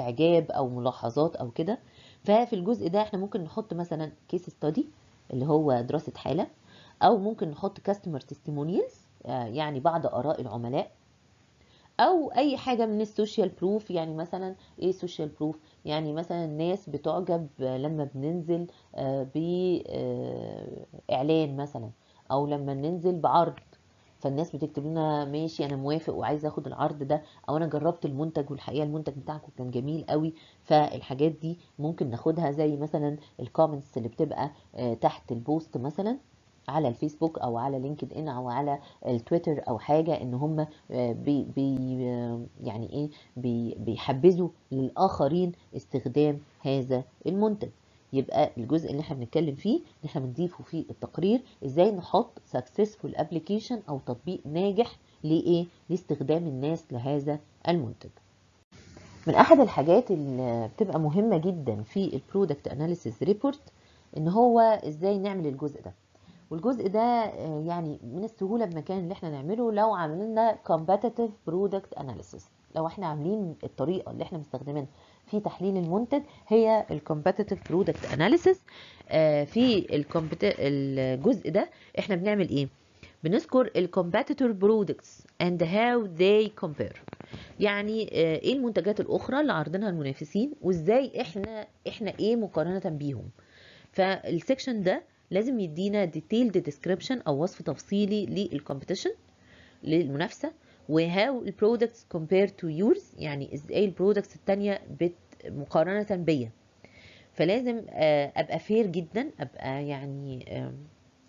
اعجاب او ملاحظات او كده ففي الجزء ده احنا ممكن نحط مثلا كيس ستادي اللي هو دراسه حاله او ممكن نحط كاستمر آه، تستيمونيالز يعني بعض اراء العملاء او اي حاجه من السوشيال بروف يعني مثلا ايه سوشيال بروف يعني مثلا الناس بتعجب لما بننزل آه، باعلان مثلا او لما ننزل بعرض فالناس بتكتب لنا ماشي انا موافق وعايز اخد العرض ده او انا جربت المنتج والحقيقه المنتج بتاعكم كان جميل قوي فالحاجات دي ممكن ناخدها زي مثلا الكومنتس اللي بتبقى آه، تحت البوست مثلا على الفيسبوك او على لينكد ان او على التويتر او حاجه ان هم آه، بي بي آه، يعني ايه بي بيحبذوا للاخرين استخدام هذا المنتج يبقى الجزء اللي احنا بنتكلم فيه اللي احنا بنضيفه في التقرير ازاي نحط successful application او تطبيق ناجح لايه لاستخدام الناس لهذا المنتج من احد الحاجات اللي بتبقى مهمه جدا في البرودكت اناليسيس ريبورت ان هو ازاي نعمل الجزء ده والجزء ده آه، يعني من السهوله بمكان اللي احنا نعمله لو عملنا competitive برودكت اناليسيس لو احنا عاملين الطريقه اللي احنا مستخدمينها في تحليل المنتج هي الكومبتيتيف برودكت اناليسيس في الجزء ده احنا بنعمل ايه بنذكر الكومباتيتور برودكتس اند هاو ذي كومبير يعني آه، ايه المنتجات الاخرى اللي عارضينها المنافسين وازاي احنا احنا ايه مقارنه بيهم فالسكشن ده لازم يدينا ديتيلد ديسكريبشن او وصف تفصيلي للكومبيتيشن للمنافسه وهاو البرودكتس كومبير تو يورز يعني ازاي البرودكتس التانية بت مقارنه بيا فلازم آه، ابقى فير جدا ابقى يعني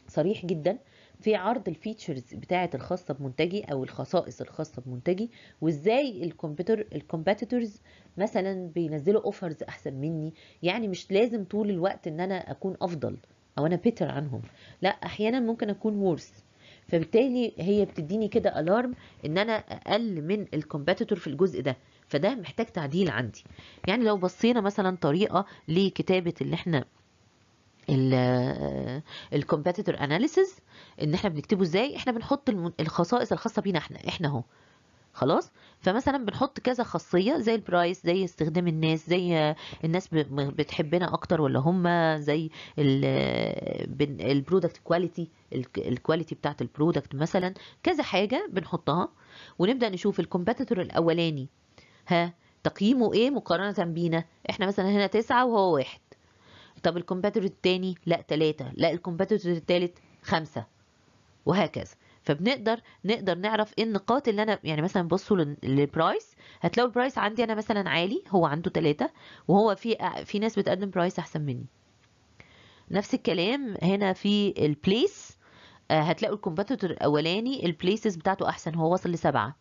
صريح جدا في عرض الفيتشرز بتاعه الخاصه بمنتجي او الخصائص الخاصه بمنتجي وازاي الكمبيوتر الكومبيتيتورز مثلا بينزلوا اوفرز احسن مني يعني مش لازم طول الوقت ان انا اكون افضل او انا بيتر عنهم لا احيانا ممكن اكون وورس فبالتالي هي بتديني كده الارم ان انا اقل من الكومبيتيتور في الجزء ده فده محتاج تعديل عندي يعني لو بصينا مثلا طريقه لكتابه اللي احنا الكومبيتيتور analysis ان احنا بنكتبه ازاي احنا بنحط الخصائص الخاصه بينا احنا احنا اهو خلاص فمثلا بنحط كذا خاصيه زي البرايس زي استخدام الناس زي الناس بتحبنا اكتر ولا هم زي البرودكت كواليتي الكواليتي بتاعه البرودكت مثلا كذا حاجه بنحطها ونبدا نشوف الكومبيتيتور الاولاني ها تقييمه ايه مقارنة بينا احنا مثلا هنا تسعة وهو واحد طب الكومباتور التاني لا تلاتة لا الكومباتور التالت خمسة وهكذا فبنقدر نقدر نعرف ايه النقاط اللي انا يعني مثلا بصوا للبرايس هتلاقوا البرايس عندي انا مثلا عالي هو عنده تلاتة وهو في في ناس بتقدم برايس احسن مني نفس الكلام هنا في البليس آه، هتلاقوا الكومباتيتور الاولاني البليسز بتاعته احسن هو وصل لسبعة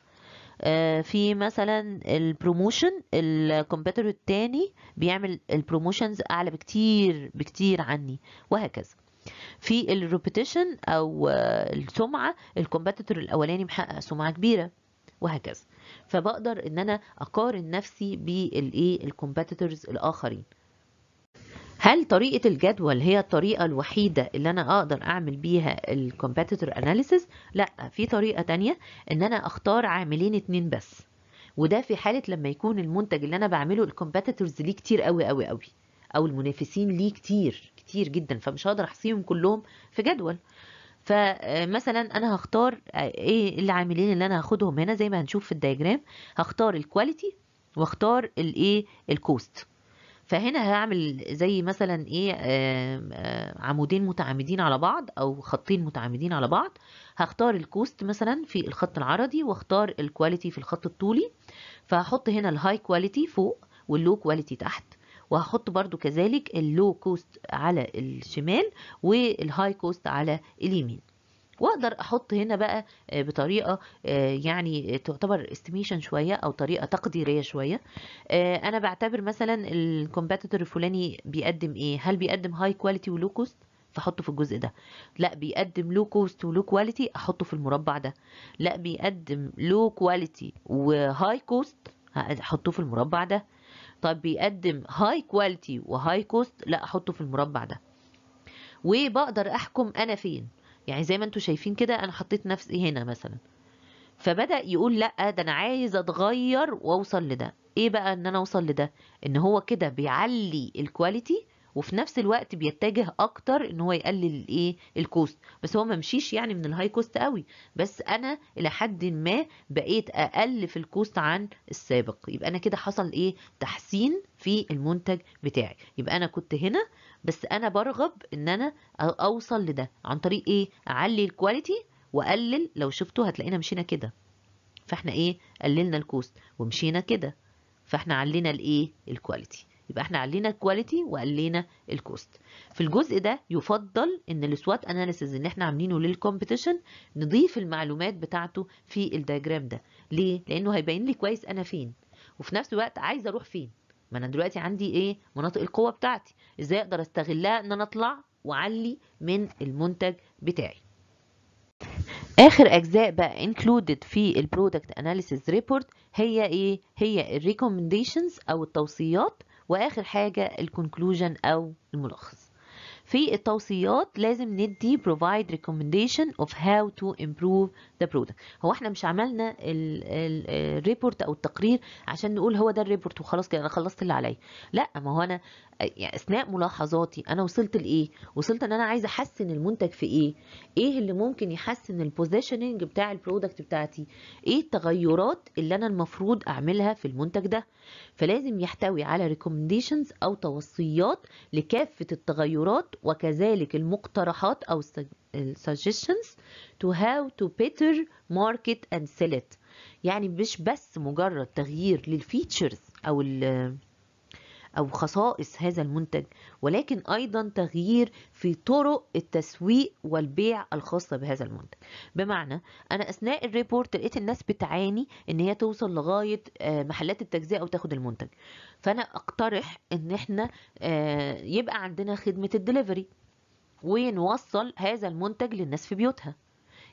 آه، في مثلا البروموشن الكومبيتيتور التاني بيعمل البروموشنز اعلى بكتير بكتير عني وهكذا في الريبيتيشن او آه، السمعه الكومبيتيتور الاولاني محقق سمعه كبيره وهكذا فبقدر ان انا اقارن نفسي بالايه الكومبيتيتورز الاخرين هل طريقة الجدول هي الطريقة الوحيدة اللي أنا أقدر أعمل بيها الكومبيتيتور أناليسيس؟ لأ في طريقة تانية إن أنا أختار عاملين اتنين بس وده في حالة لما يكون المنتج اللي أنا بعمله الكومبيتيتورز ليه كتير أوي أوي أوي أو المنافسين ليه كتير كتير جدا فمش هقدر أحصيهم كلهم في جدول فمثلا آه، انا هختار آه، ايه العاملين اللي انا هاخدهم هنا زي ما هنشوف في الدياجرام هختار الكواليتي واختار الايه الكوست فهنا هعمل زي مثلا ايه عمودين متعامدين على بعض او خطين متعامدين على بعض هختار الكوست مثلا في الخط العرضي واختار الكواليتي في الخط الطولي فهحط هنا الهاي كواليتي فوق واللو كواليتي تحت وهحط برضو كذلك اللو كوست على الشمال والهاي كوست على اليمين واقدر احط هنا بقى آه، بطريقه آه، يعني تعتبر استيميشن شويه او طريقه تقديريه شويه آه، انا بعتبر مثلا الكومبيتيتور الفلاني بيقدم ايه هل بيقدم هاي كواليتي ولو كوست فاحطه في الجزء ده لا بيقدم لو كوست ولو كواليتي احطه في المربع ده لا بيقدم لو كواليتي وهاي كوست احطه في المربع ده طب بيقدم هاي كواليتي وهاي كوست لا احطه في المربع ده وبقدر احكم انا فين يعني زي ما انتم شايفين كده انا حطيت نفسي هنا مثلا فبدا يقول لا ده انا عايز اتغير واوصل لده ايه بقى ان انا اوصل لده ان هو كده بيعلي الكواليتي وفي نفس الوقت بيتجه اكتر ان هو يقلل الايه الكوست بس هو ما مشيش يعني من الهاي كوست قوي بس انا الى حد ما بقيت اقل في الكوست عن السابق يبقى انا كده حصل ايه تحسين في المنتج بتاعي يبقى انا كنت هنا بس انا برغب ان انا اوصل لده عن طريق ايه اعلي الكواليتي واقلل لو شفتوا هتلاقينا مشينا كده فاحنا ايه قللنا الكوست ومشينا كده فاحنا علينا الايه الكواليتي يبقى احنا علينا الكواليتي وقلينا الكوست في الجزء ده يفضل ان السوات اناليسز اللي احنا عاملينه للكومبيتيشن نضيف المعلومات بتاعته في الدياجرام ده ليه لانه هيبين لي كويس انا فين وفي نفس الوقت عايزه اروح فين ما انا دلوقتي عندي ايه مناطق القوه بتاعتي ازاي اقدر استغلها ان انا اطلع واعلي من المنتج بتاعي اخر اجزاء بقى انكلودد في البرودكت اناليسيس ريبورت هي ايه هي الريكومنديشنز او التوصيات واخر حاجه الكونكلوجن او الملخص في التوصيات لازم ندي provide recommendation of how to improve the product هو احنا مش عملنا الريبورت او التقرير عشان نقول هو ده الريبورت وخلاص كده انا خلصت اللي عليا لا ما هو انا يعني اثناء ملاحظاتي انا وصلت لايه وصلت ان انا عايزه احسن المنتج في ايه ايه اللي ممكن يحسن البوزيشننج بتاع البرودكت بتاعتي ايه التغيرات اللي انا المفروض اعملها في المنتج ده فلازم يحتوي على ريكومنديشنز او توصيات لكافه التغيرات وكذلك المقترحات او suggestions to how to better market and sell it يعني مش بس مجرد تغيير للفيتشرز او الـ أو خصائص هذا المنتج ولكن أيضا تغيير في طرق التسويق والبيع الخاصة بهذا المنتج بمعنى أنا أثناء الريبورت لقيت الناس بتعاني إن هي توصل لغاية آه، محلات التجزئة وتاخد المنتج فأنا أقترح إن إحنا آه، يبقى عندنا خدمة الدليفري ونوصل هذا المنتج للناس في بيوتها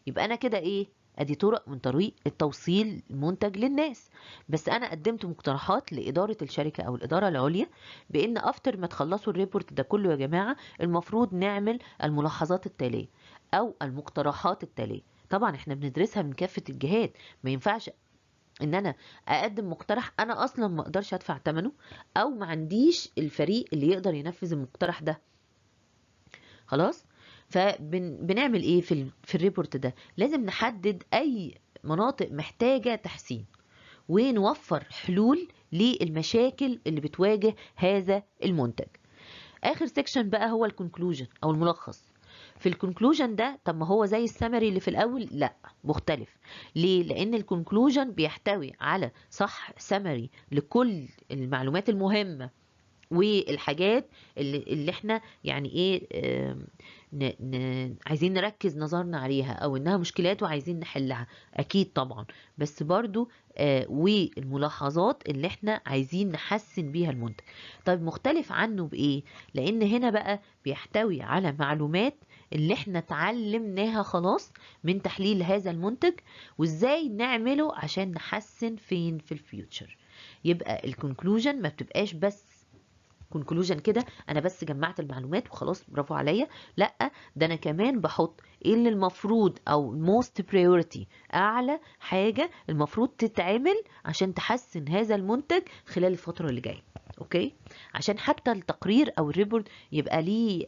يبقى أنا كده إيه ادي طرق من طريق التوصيل المنتج للناس بس انا قدمت مقترحات لاداره الشركه او الاداره العليا بان افتر ما تخلصوا الريبورت ده كله يا جماعه المفروض نعمل الملاحظات التاليه او المقترحات التاليه طبعا احنا بندرسها من كافه الجهات ما ينفعش ان انا اقدم مقترح انا اصلا ما اقدرش ادفع ثمنه او ما عنديش الفريق اللي يقدر ينفذ المقترح ده خلاص فبنعمل ايه في, ال... في الريبورت ده لازم نحدد اي مناطق محتاجه تحسين ونوفر حلول للمشاكل اللي بتواجه هذا المنتج اخر سيكشن بقى هو الكونكلوجن او الملخص في الكونكلوجن ده طب ما هو زي السمري اللي في الاول لا مختلف ليه لان الكونكلوجن بيحتوي على صح سمري لكل المعلومات المهمه والحاجات اللي, اللي احنا يعني ايه اه ن... ن... عايزين نركز نظرنا عليها او انها مشكلات وعايزين نحلها اكيد طبعا بس برضو آه والملاحظات اللي احنا عايزين نحسن بيها المنتج طيب مختلف عنه بايه لان هنا بقى بيحتوي على معلومات اللي احنا اتعلمناها خلاص من تحليل هذا المنتج وازاي نعمله عشان نحسن فين في الفيوتشر يبقى الكونكلوجن ما بتبقاش بس كونكلوجن كده انا بس جمعت المعلومات وخلاص برافو عليا لا ده انا كمان بحط ايه اللي المفروض او موست بريورتي اعلى حاجه المفروض تتعمل عشان تحسن هذا المنتج خلال الفتره اللي جايه اوكي عشان حتى التقرير او الريبورت يبقى ليه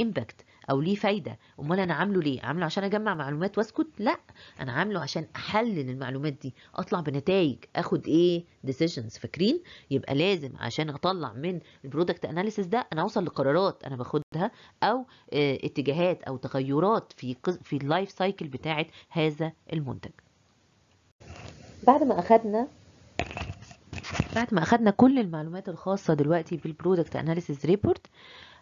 امباكت آه، او ليه فايده امال انا عامله ليه عامله عشان اجمع معلومات واسكت لا انا عامله عشان احلل المعلومات دي اطلع بنتائج اخد ايه ديسيجنز فاكرين يبقى لازم عشان اطلع من البرودكت اناليسيس ده انا اوصل لقرارات انا باخدها او آه، اتجاهات او تغيرات في في اللايف سايكل بتاعه هذا المنتج بعد ما اخدنا بعد ما اخدنا كل المعلومات الخاصه دلوقتي بالبرودكت اناليسيس ريبورت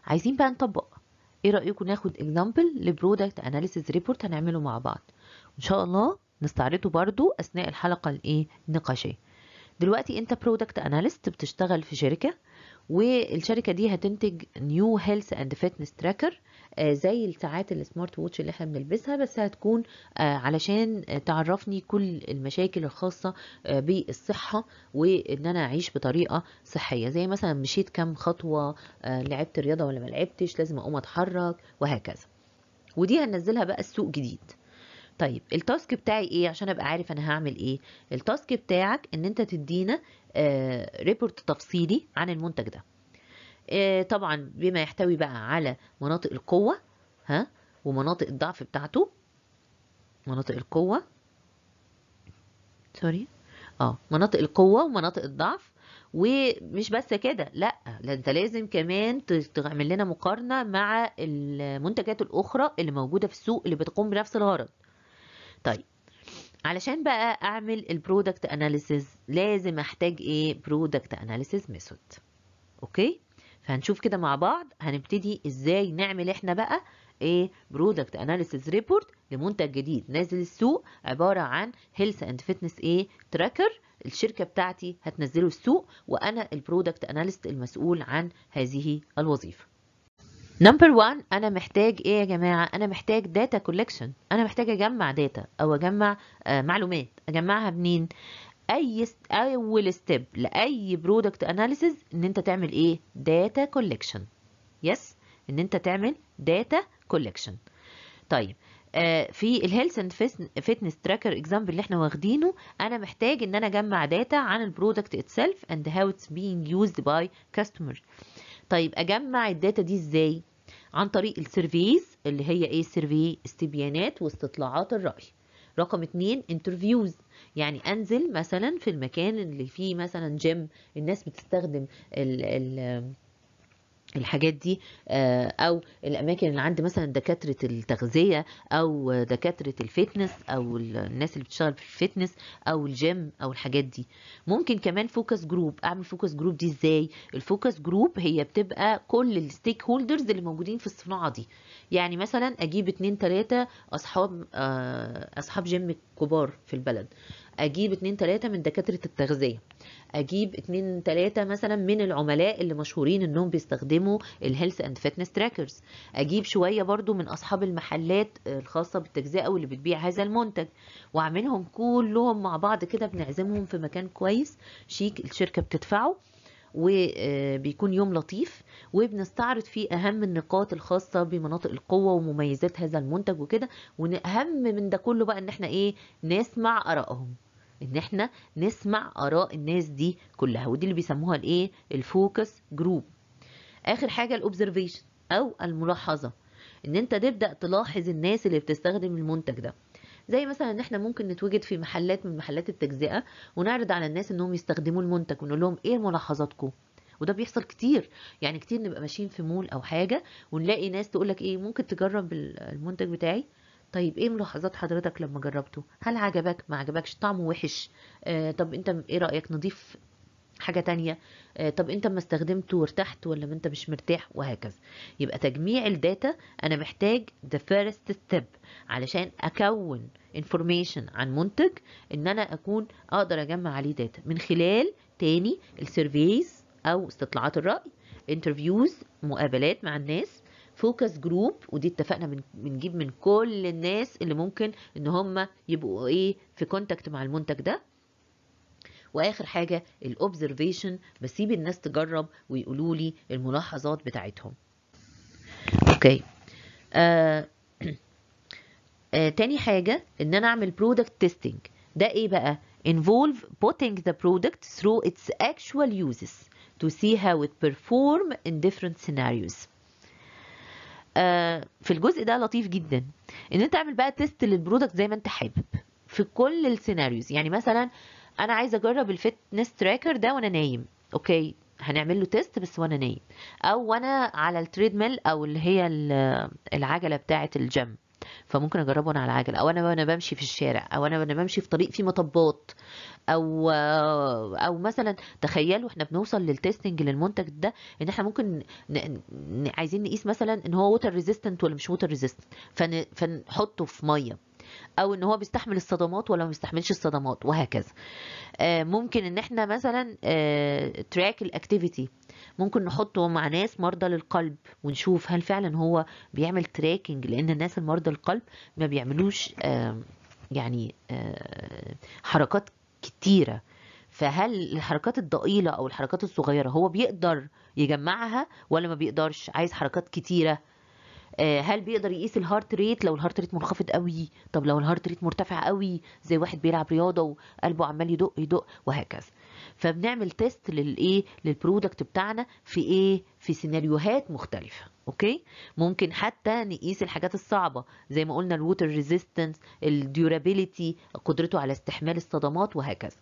عايزين بقى نطبق ايه رايكم ناخد اكزامبل لبرودكت اناليسيز ريبورت هنعمله مع بعض ان شاء الله نستعرضه برضو اثناء الحلقه الايه النقاشيه دلوقتي انت برودكت اناليست بتشتغل في شركه والشركه دي هتنتج نيو هيلث اند فيتنس تراكر آه، زي الساعات السمارت ووتش اللي احنا بنلبسها بس هتكون آه، علشان تعرفني كل المشاكل الخاصة آه، بالصحة وان انا اعيش بطريقة صحية زي مثلا مشيت كام خطوة لعبت رياضة ولا ما لعبتش لازم اقوم اتحرك وهكذا ودي هنزلها بقى السوق جديد طيب التاسك بتاعي ايه عشان ابقى عارف انا هعمل ايه التاسك بتاعك ان انت تدينا ريبورت تفصيلي عن المنتج ده آه، طبعا بما يحتوي بقى على مناطق القوة ها ومناطق الضعف بتاعته مناطق القوة سوري اه مناطق القوة ومناطق الضعف ومش بس كده لا ده انت لازم كمان تعمل لنا مقارنه مع المنتجات الاخرى اللي موجوده في السوق اللي بتقوم بنفس الغرض طيب علشان بقى اعمل البرودكت اناليسيز لازم احتاج ايه برودكت اناليسيز ميثود اوكي فهنشوف كده مع بعض هنبتدي ازاي نعمل احنا بقى ايه برودكت اناليسيز ريبورت لمنتج جديد نازل السوق عباره عن هيلث اند فيتنس ايه تراكر الشركه بتاعتي هتنزله السوق وانا البرودكت اناليست المسؤول عن هذه الوظيفه نمبر 1 انا محتاج ايه يا جماعه انا محتاج داتا كولكشن انا محتاج اجمع داتا او اجمع آه معلومات اجمعها منين اي اول ستيب لاي برودكت اناليسز ان انت تعمل ايه داتا كولكشن يس ان انت تعمل داتا كولكشن طيب آه في الهيلث اند فيتنس تراكر اكزامبل اللي احنا واخدينه انا محتاج ان انا اجمع داتا عن البرودكت اتسلف اند هاو اتس بينج يوزد باي كاستمر طيب اجمع الداتا دي ازاي عن طريق السيرفيز اللي هي ايه سيرفي استبيانات واستطلاعات الراي رقم اتنين انترفيوز يعني انزل مثلا في المكان اللي فيه مثلا جيم الناس بتستخدم ال ال الحاجات دي آه، او الاماكن اللي عند مثلا دكاتره التغذيه او دكاتره الفتنس او الناس اللي بتشتغل في الفتنس او الجيم او الحاجات دي ممكن كمان فوكس جروب اعمل فوكس جروب دي ازاي الفوكس جروب هي بتبقى كل الستيك هولدرز اللي موجودين في الصناعه دي يعني مثلا اجيب اتنين تلاتة اصحاب آه، اصحاب جيم كبار في البلد اجيب اتنين تلاتة من دكاترة التغذية اجيب اتنين تلاتة مثلا من العملاء اللي مشهورين انهم بيستخدموا الهيلث اند فتنس تراكرز اجيب شوية برضو من اصحاب المحلات الخاصة بالتجزئة او اللي بتبيع هذا المنتج واعملهم كلهم مع بعض كده بنعزمهم في مكان كويس شيك الشركة بتدفعه وبيكون يوم لطيف وبنستعرض فيه اهم النقاط الخاصه بمناطق القوه ومميزات هذا المنتج وكده واهم من ده كله بقى ان احنا ايه نسمع ارائهم ان احنا نسمع اراء الناس دي كلها ودي اللي بيسموها الايه الفوكس جروب اخر حاجه الاوبزرفيشن او الملاحظه ان انت تبدا تلاحظ الناس اللي بتستخدم المنتج ده زي مثلا ان احنا ممكن نتوجد في محلات من محلات التجزئه ونعرض على الناس انهم يستخدموا المنتج ونقول لهم ايه ملاحظاتكم وده بيحصل كتير يعني كتير نبقى ماشيين في مول او حاجه ونلاقي ناس تقول لك ايه ممكن تجرب المنتج بتاعي طيب ايه ملاحظات حضرتك لما جربته هل عجبك ما عجبكش طعمه وحش آه طب انت ايه رايك نضيف حاجة تانية آه طب انت ما استخدمته وارتحت ولا ما انت مش مرتاح وهكذا يبقى تجميع الداتا انا محتاج ذا فيرست ستيب علشان اكون انفورميشن عن منتج ان انا اكون اقدر اجمع عليه داتا من خلال تاني السيرفيز او استطلاعات الرأي انترفيوز مقابلات مع الناس فوكس جروب ودي اتفقنا بنجيب من كل الناس اللي ممكن ان هم يبقوا ايه في كونتاكت مع المنتج ده واخر حاجه الاوبزرفيشن بسيب الناس تجرب ويقولوا لي الملاحظات بتاعتهم اوكي آه آه تاني حاجه ان انا اعمل برودكت تيستينج ده ايه بقى involve putting the product through its actual uses to see how it perform in different scenarios آه، في الجزء ده لطيف جدا ان انت تعمل بقى تيست للبرودكت زي ما انت حابب في كل السيناريوز يعني مثلا انا عايزه اجرب الفتنس تراكر ده وانا نايم اوكي هنعمل له تيست بس وانا نايم او وانا على التريدميل او اللي هي العجله بتاعه الجيم فممكن اجربه وانا على عجل او انا وانا بمشي في الشارع او انا وانا بمشي في طريق فيه مطبات او او مثلا تخيلوا احنا بنوصل للتستنج للمنتج ده ان احنا ممكن ن... ن... عايزين نقيس مثلا ان هو ووتر ريزيستنت ولا مش ووتر ريزيستنت فن... فنحطه في ميه او ان هو بيستحمل الصدمات ولا ما بيستحملش الصدمات وهكذا آه، ممكن ان احنا مثلا تراك آه، الاكتيفيتي ممكن نحطه مع ناس مرضى للقلب ونشوف هل فعلا هو بيعمل تراكنج لان الناس المرضى القلب ما بيعملوش يعني حركات كتيره فهل الحركات الضئيله او الحركات الصغيره هو بيقدر يجمعها ولا ما بيقدرش عايز حركات كتيره آه، هل بيقدر يقيس الهارت ريت لو الهارت ريت منخفض قوي طب لو الهارت ريت مرتفع قوي زي واحد بيلعب رياضه وقلبه عمال يدق يدق وهكذا فبنعمل تيست للايه للبرودكت بتاعنا في ايه في سيناريوهات مختلفه اوكي ممكن حتى نقيس الحاجات الصعبه زي ما قلنا الووتر ريزيستنس الديورابيليتي قدرته على استحمال الصدمات وهكذا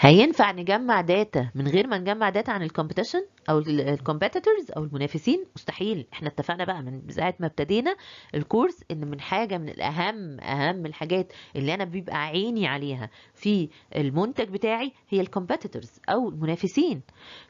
هينفع نجمع داتا من غير ما نجمع داتا عن الكومبيتيشن او الكومبيتيتورز او المنافسين مستحيل احنا اتفقنا بقى من ساعه ما ابتدينا الكورس ان من حاجه من الاهم اهم الحاجات اللي انا بيبقى عيني عليها في المنتج بتاعي هي الكومبيتيتورز او المنافسين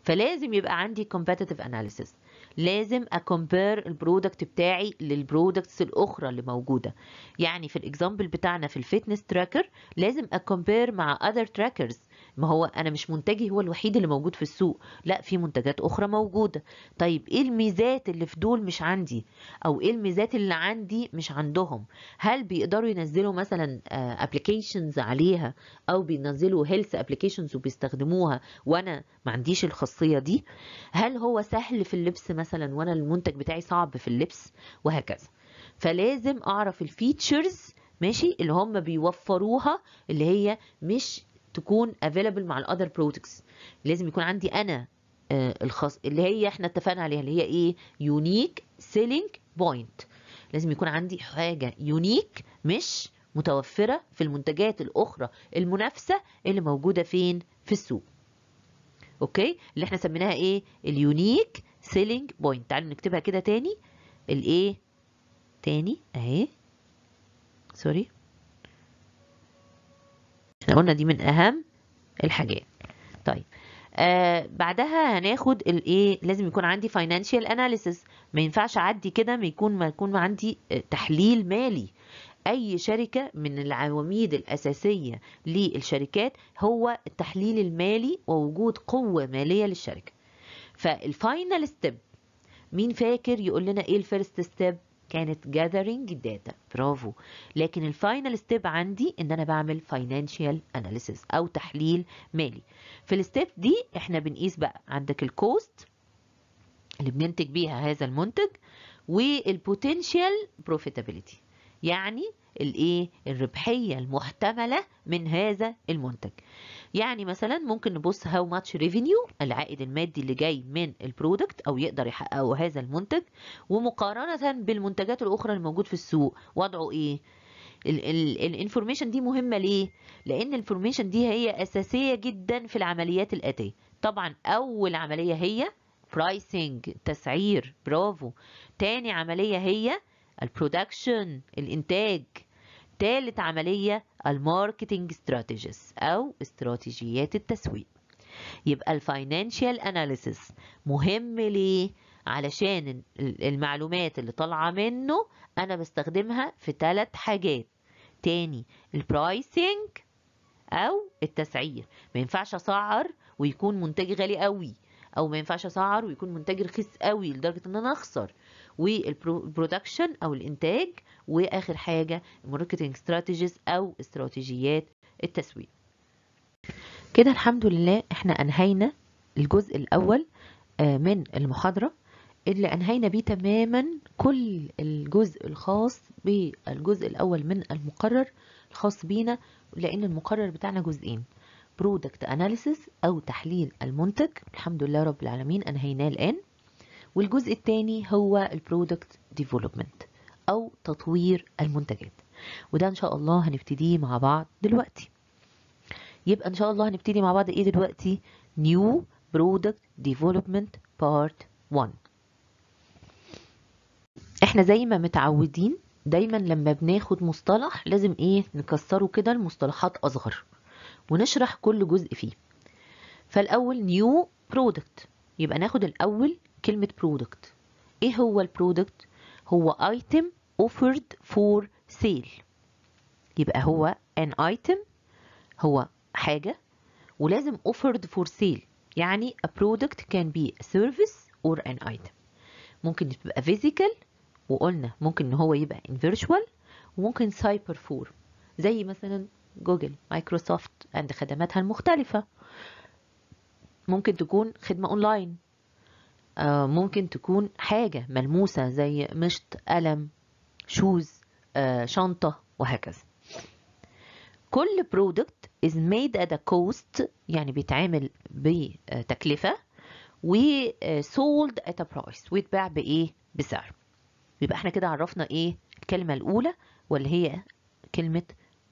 فلازم يبقى عندي كومبيتيتيف اناليسيس لازم اكمبير البرودكت بتاعي للبرودكتس الاخرى اللي موجوده يعني في الاكزامبل بتاعنا في الفيتنس تراكر لازم اكمبير مع اذر تراكرز ما هو انا مش منتجي هو الوحيد اللي موجود في السوق لا في منتجات اخرى موجوده طيب ايه الميزات اللي في دول مش عندي او ايه الميزات اللي عندي مش عندهم هل بيقدروا ينزلوا مثلا ابلكيشنز آه، عليها او بينزلوا هيلث ابلكيشنز وبيستخدموها وانا ما عنديش الخاصيه دي هل هو سهل في اللبس مثلا وانا المنتج بتاعي صعب في اللبس وهكذا فلازم اعرف الفيتشرز ماشي اللي هم بيوفروها اللي هي مش تكون افيلبل مع الاذر بروتكس لازم يكون عندي انا آه الخاص اللي هي احنا اتفقنا عليها اللي هي ايه يونيك سيلينج بوينت لازم يكون عندي حاجه يونيك مش متوفره في المنتجات الاخرى المنافسه اللي موجوده فين في السوق اوكي اللي احنا سميناها ايه اليونيك سيلينج بوينت تعالوا نكتبها كده تاني الايه تاني اهي سوري احنا قلنا دي من اهم الحاجات طيب آه بعدها هناخد الايه لازم يكون عندي فاينانشال اناليسيس ما ينفعش اعدي كده ما يكون ما يكون عندي آه، تحليل مالي اي شركه من العواميد الاساسيه للشركات هو التحليل المالي ووجود قوه ماليه للشركه فالفاينل ستيب مين فاكر يقول لنا ايه الفيرست ستيب كانت gathering data برافو لكن الفاينل ستيب عندي ان انا بعمل فاينانشال اناليسيس او تحليل مالي في الستيب دي احنا بنقيس بقى عندك الكوست اللي بننتج بيها هذا المنتج والبوتنشال بروفيتابيليتي يعني الايه الربحيه المحتمله من هذا المنتج يعني مثلا ممكن نبص هاو ماتش ريفينيو العائد المادي اللي جاي من البرودكت او يقدر يحققه هذا المنتج ومقارنه بالمنتجات الاخرى الموجود في السوق وضعه ايه الانفورميشن دي مهمه ليه لان الانفورميشن دي هي اساسيه جدا في العمليات الاتيه طبعا اول عمليه هي برايسنج تسعير برافو تاني عمليه هي البرودكشن الانتاج تالت عملية الماركتينج استراتيجيز أو استراتيجيات التسويق يبقى الفاينانشال اناليسيس مهم ليه علشان المعلومات اللي طالعه منه انا بستخدمها في ثلاث حاجات تاني البرايسينج او التسعير ما ينفعش اسعر ويكون منتجي غالي قوي او ما ينفعش اسعر ويكون منتجي رخيص قوي لدرجه ان انا اخسر والبرودكشن او الانتاج واخر حاجه ماركتنج استراتيجيز او استراتيجيات التسويق كده الحمد لله احنا انهينا الجزء الاول آه، من المحاضره اللي انهينا بيه تماما كل الجزء الخاص بالجزء الاول من المقرر الخاص بينا لان المقرر بتاعنا جزئين برودكت اناليسيس او تحليل المنتج الحمد لله رب العالمين انهيناه الان والجزء الثاني هو البرودكت ديفلوبمنت أو تطوير المنتجات وده إن شاء الله هنبتديه مع بعض دلوقتي يبقى إن شاء الله هنبتدي مع بعض إيه دلوقتي New Product Development Part 1 إحنا زي ما متعودين دايما لما بناخد مصطلح لازم إيه نكسره كده لمصطلحات أصغر ونشرح كل جزء فيه فالأول New Product يبقى ناخد الأول كلمة Product إيه هو البرودكت هو item offered for sale يبقى هو an item هو حاجة ولازم offered for sale يعني a product can be a service or an item ممكن تبقى physical وقلنا ممكن ان هو يبقى in virtual وممكن cyber for زي مثلا جوجل مايكروسوفت عند خدماتها المختلفة ممكن تكون خدمة اونلاين آه، ممكن تكون حاجة ملموسة زي مشط قلم شوز آه، شنطة وهكذا كل برودكت is made at a cost يعني بيتعامل بتكلفة و sold at a price ويتباع بإيه بسعر يبقى احنا كده عرفنا ايه الكلمة الأولى واللي هي كلمة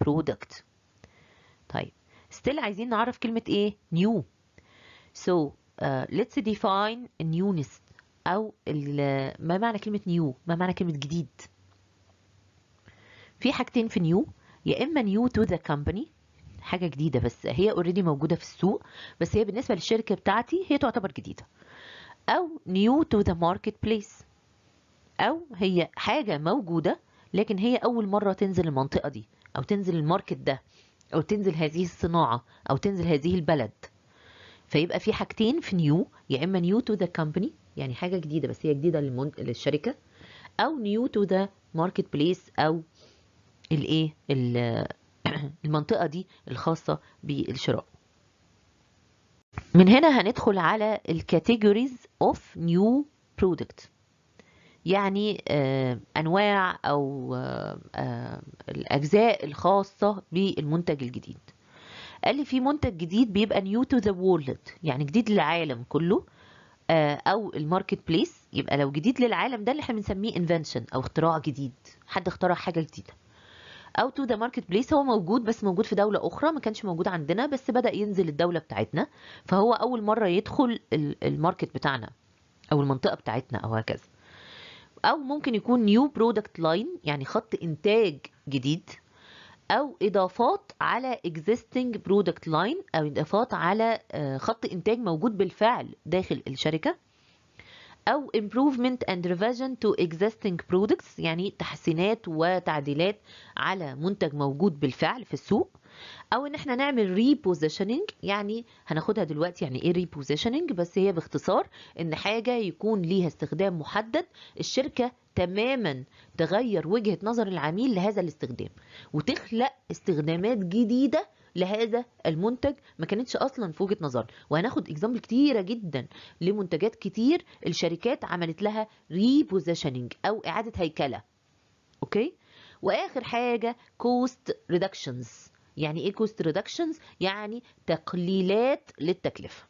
برودكت طيب ستيل عايزين نعرف كلمة ايه new so آه، let's define newness او ما معنى كلمه نيو ما معنى كلمه جديد في حاجتين في نيو يا اما نيو تو ذا company حاجه جديده بس هي اوريدي موجوده في السوق بس هي بالنسبه للشركه بتاعتي هي تعتبر جديده او نيو تو ذا ماركت بليس او هي حاجه موجوده لكن هي اول مره تنزل المنطقه دي او تنزل الماركت ده او تنزل هذه الصناعه او تنزل هذه البلد فيبقى في حاجتين في نيو يا اما نيو تو ذا كمباني يعني حاجه جديده بس هي جديده للشركه او نيو تو ذا ماركت بليس او الايه المنطقه دي الخاصه بالشراء من هنا هندخل على الكاتيجوريز اوف نيو برودكت يعني آه، انواع او آه، آه، الاجزاء الخاصه بالمنتج الجديد قال لي في منتج جديد بيبقى نيو تو ذا وورلد يعني جديد للعالم كله آه، او الماركت بليس يبقى لو جديد للعالم ده اللي احنا بنسميه انفنشن او اختراع جديد حد اخترع حاجه جديده او تو ذا ماركت بليس هو موجود بس موجود في دوله اخرى ما كانش موجود عندنا بس بدا ينزل الدوله بتاعتنا فهو اول مره يدخل الماركت بتاعنا او المنطقه بتاعتنا او هكذا او ممكن يكون نيو برودكت لاين يعني خط انتاج جديد او اضافات على existing product line او اضافات على آه، خط انتاج موجود بالفعل داخل الشركه او improvement and revision to existing products يعني تحسينات وتعديلات على منتج موجود بالفعل في السوق او ان احنا نعمل ريبوزيشننج يعني هناخدها دلوقتي يعني ايه ريبوزيشننج بس هي باختصار ان حاجه يكون ليها استخدام محدد الشركه تماما تغير وجهه نظر العميل لهذا الاستخدام وتخلق استخدامات جديده لهذا المنتج ما كانتش اصلا في وجهه نظرنا وهناخد اكزامبل كتيره جدا لمنتجات كتير الشركات عملت لها ريبوزيشننج او اعاده هيكله اوكي واخر حاجه كوست ريدكشنز يعني ايه كوست ريدكشنز يعني تقليلات للتكلفه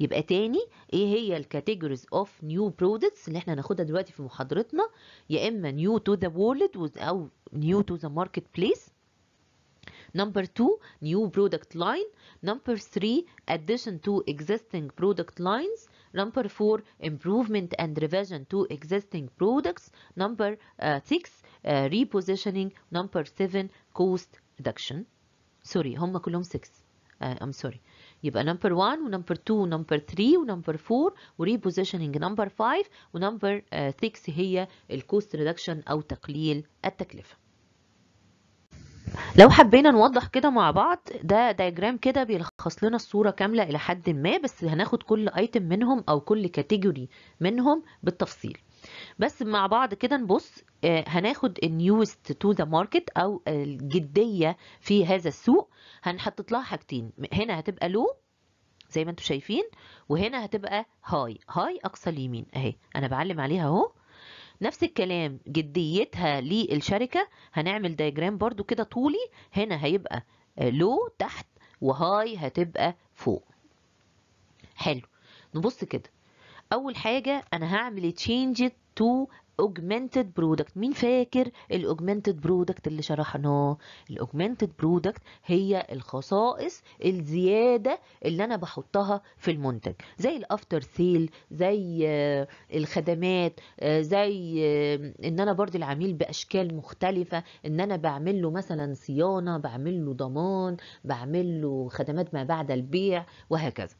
يبقى تاني ايه هي الكاتيجوريز اوف نيو برودكتس اللي احنا هناخدها دلوقتي في محاضرتنا يا اما نيو تو ذا وورلد او نيو تو ذا ماركت بليس Number two, new product line. Number three, addition to existing product lines. Number four, improvement and revision to existing products. Number uh, six, uh, repositioning. Number seven, cost reduction. سوري هم كلهم 6 ام سوري يبقى نمبر 1 ونمبر 2 ونمبر 3 ونمبر 4 وريبوزيشننج نمبر 5 ونمبر 6 هي الكوست ريدكشن او تقليل التكلفه لو حبينا نوضح كده مع بعض ده دايجرام كده بيلخص لنا الصوره كامله الى حد ما بس هناخد كل ايتم منهم او كل كاتيجوري منهم بالتفصيل بس مع بعض كده نبص آه، هناخد النيوست تو ذا ماركت او الجديه في هذا السوق هنحط لها حاجتين هنا هتبقى لو زي ما انتم شايفين وهنا هتبقى هاي هاي اقصى اليمين اهي انا بعلم عليها اهو نفس الكلام جديتها للشركه هنعمل دايجرام برده كده طولي هنا هيبقى لو تحت وهاي هتبقى فوق حلو نبص كده اول حاجه انا هعمل تشينج تو اوجمانتد برودكت مين فاكر الاوجمانتد برودكت اللي شرحناه الاوجمانتد برودكت هي الخصائص الزياده اللي انا بحطها في المنتج زي الافتر سيل زي آه، الخدمات آه، زي آه، ان انا برضو العميل باشكال مختلفه ان انا بعمل له مثلا صيانه بعمل له ضمان بعمل له خدمات ما بعد البيع وهكذا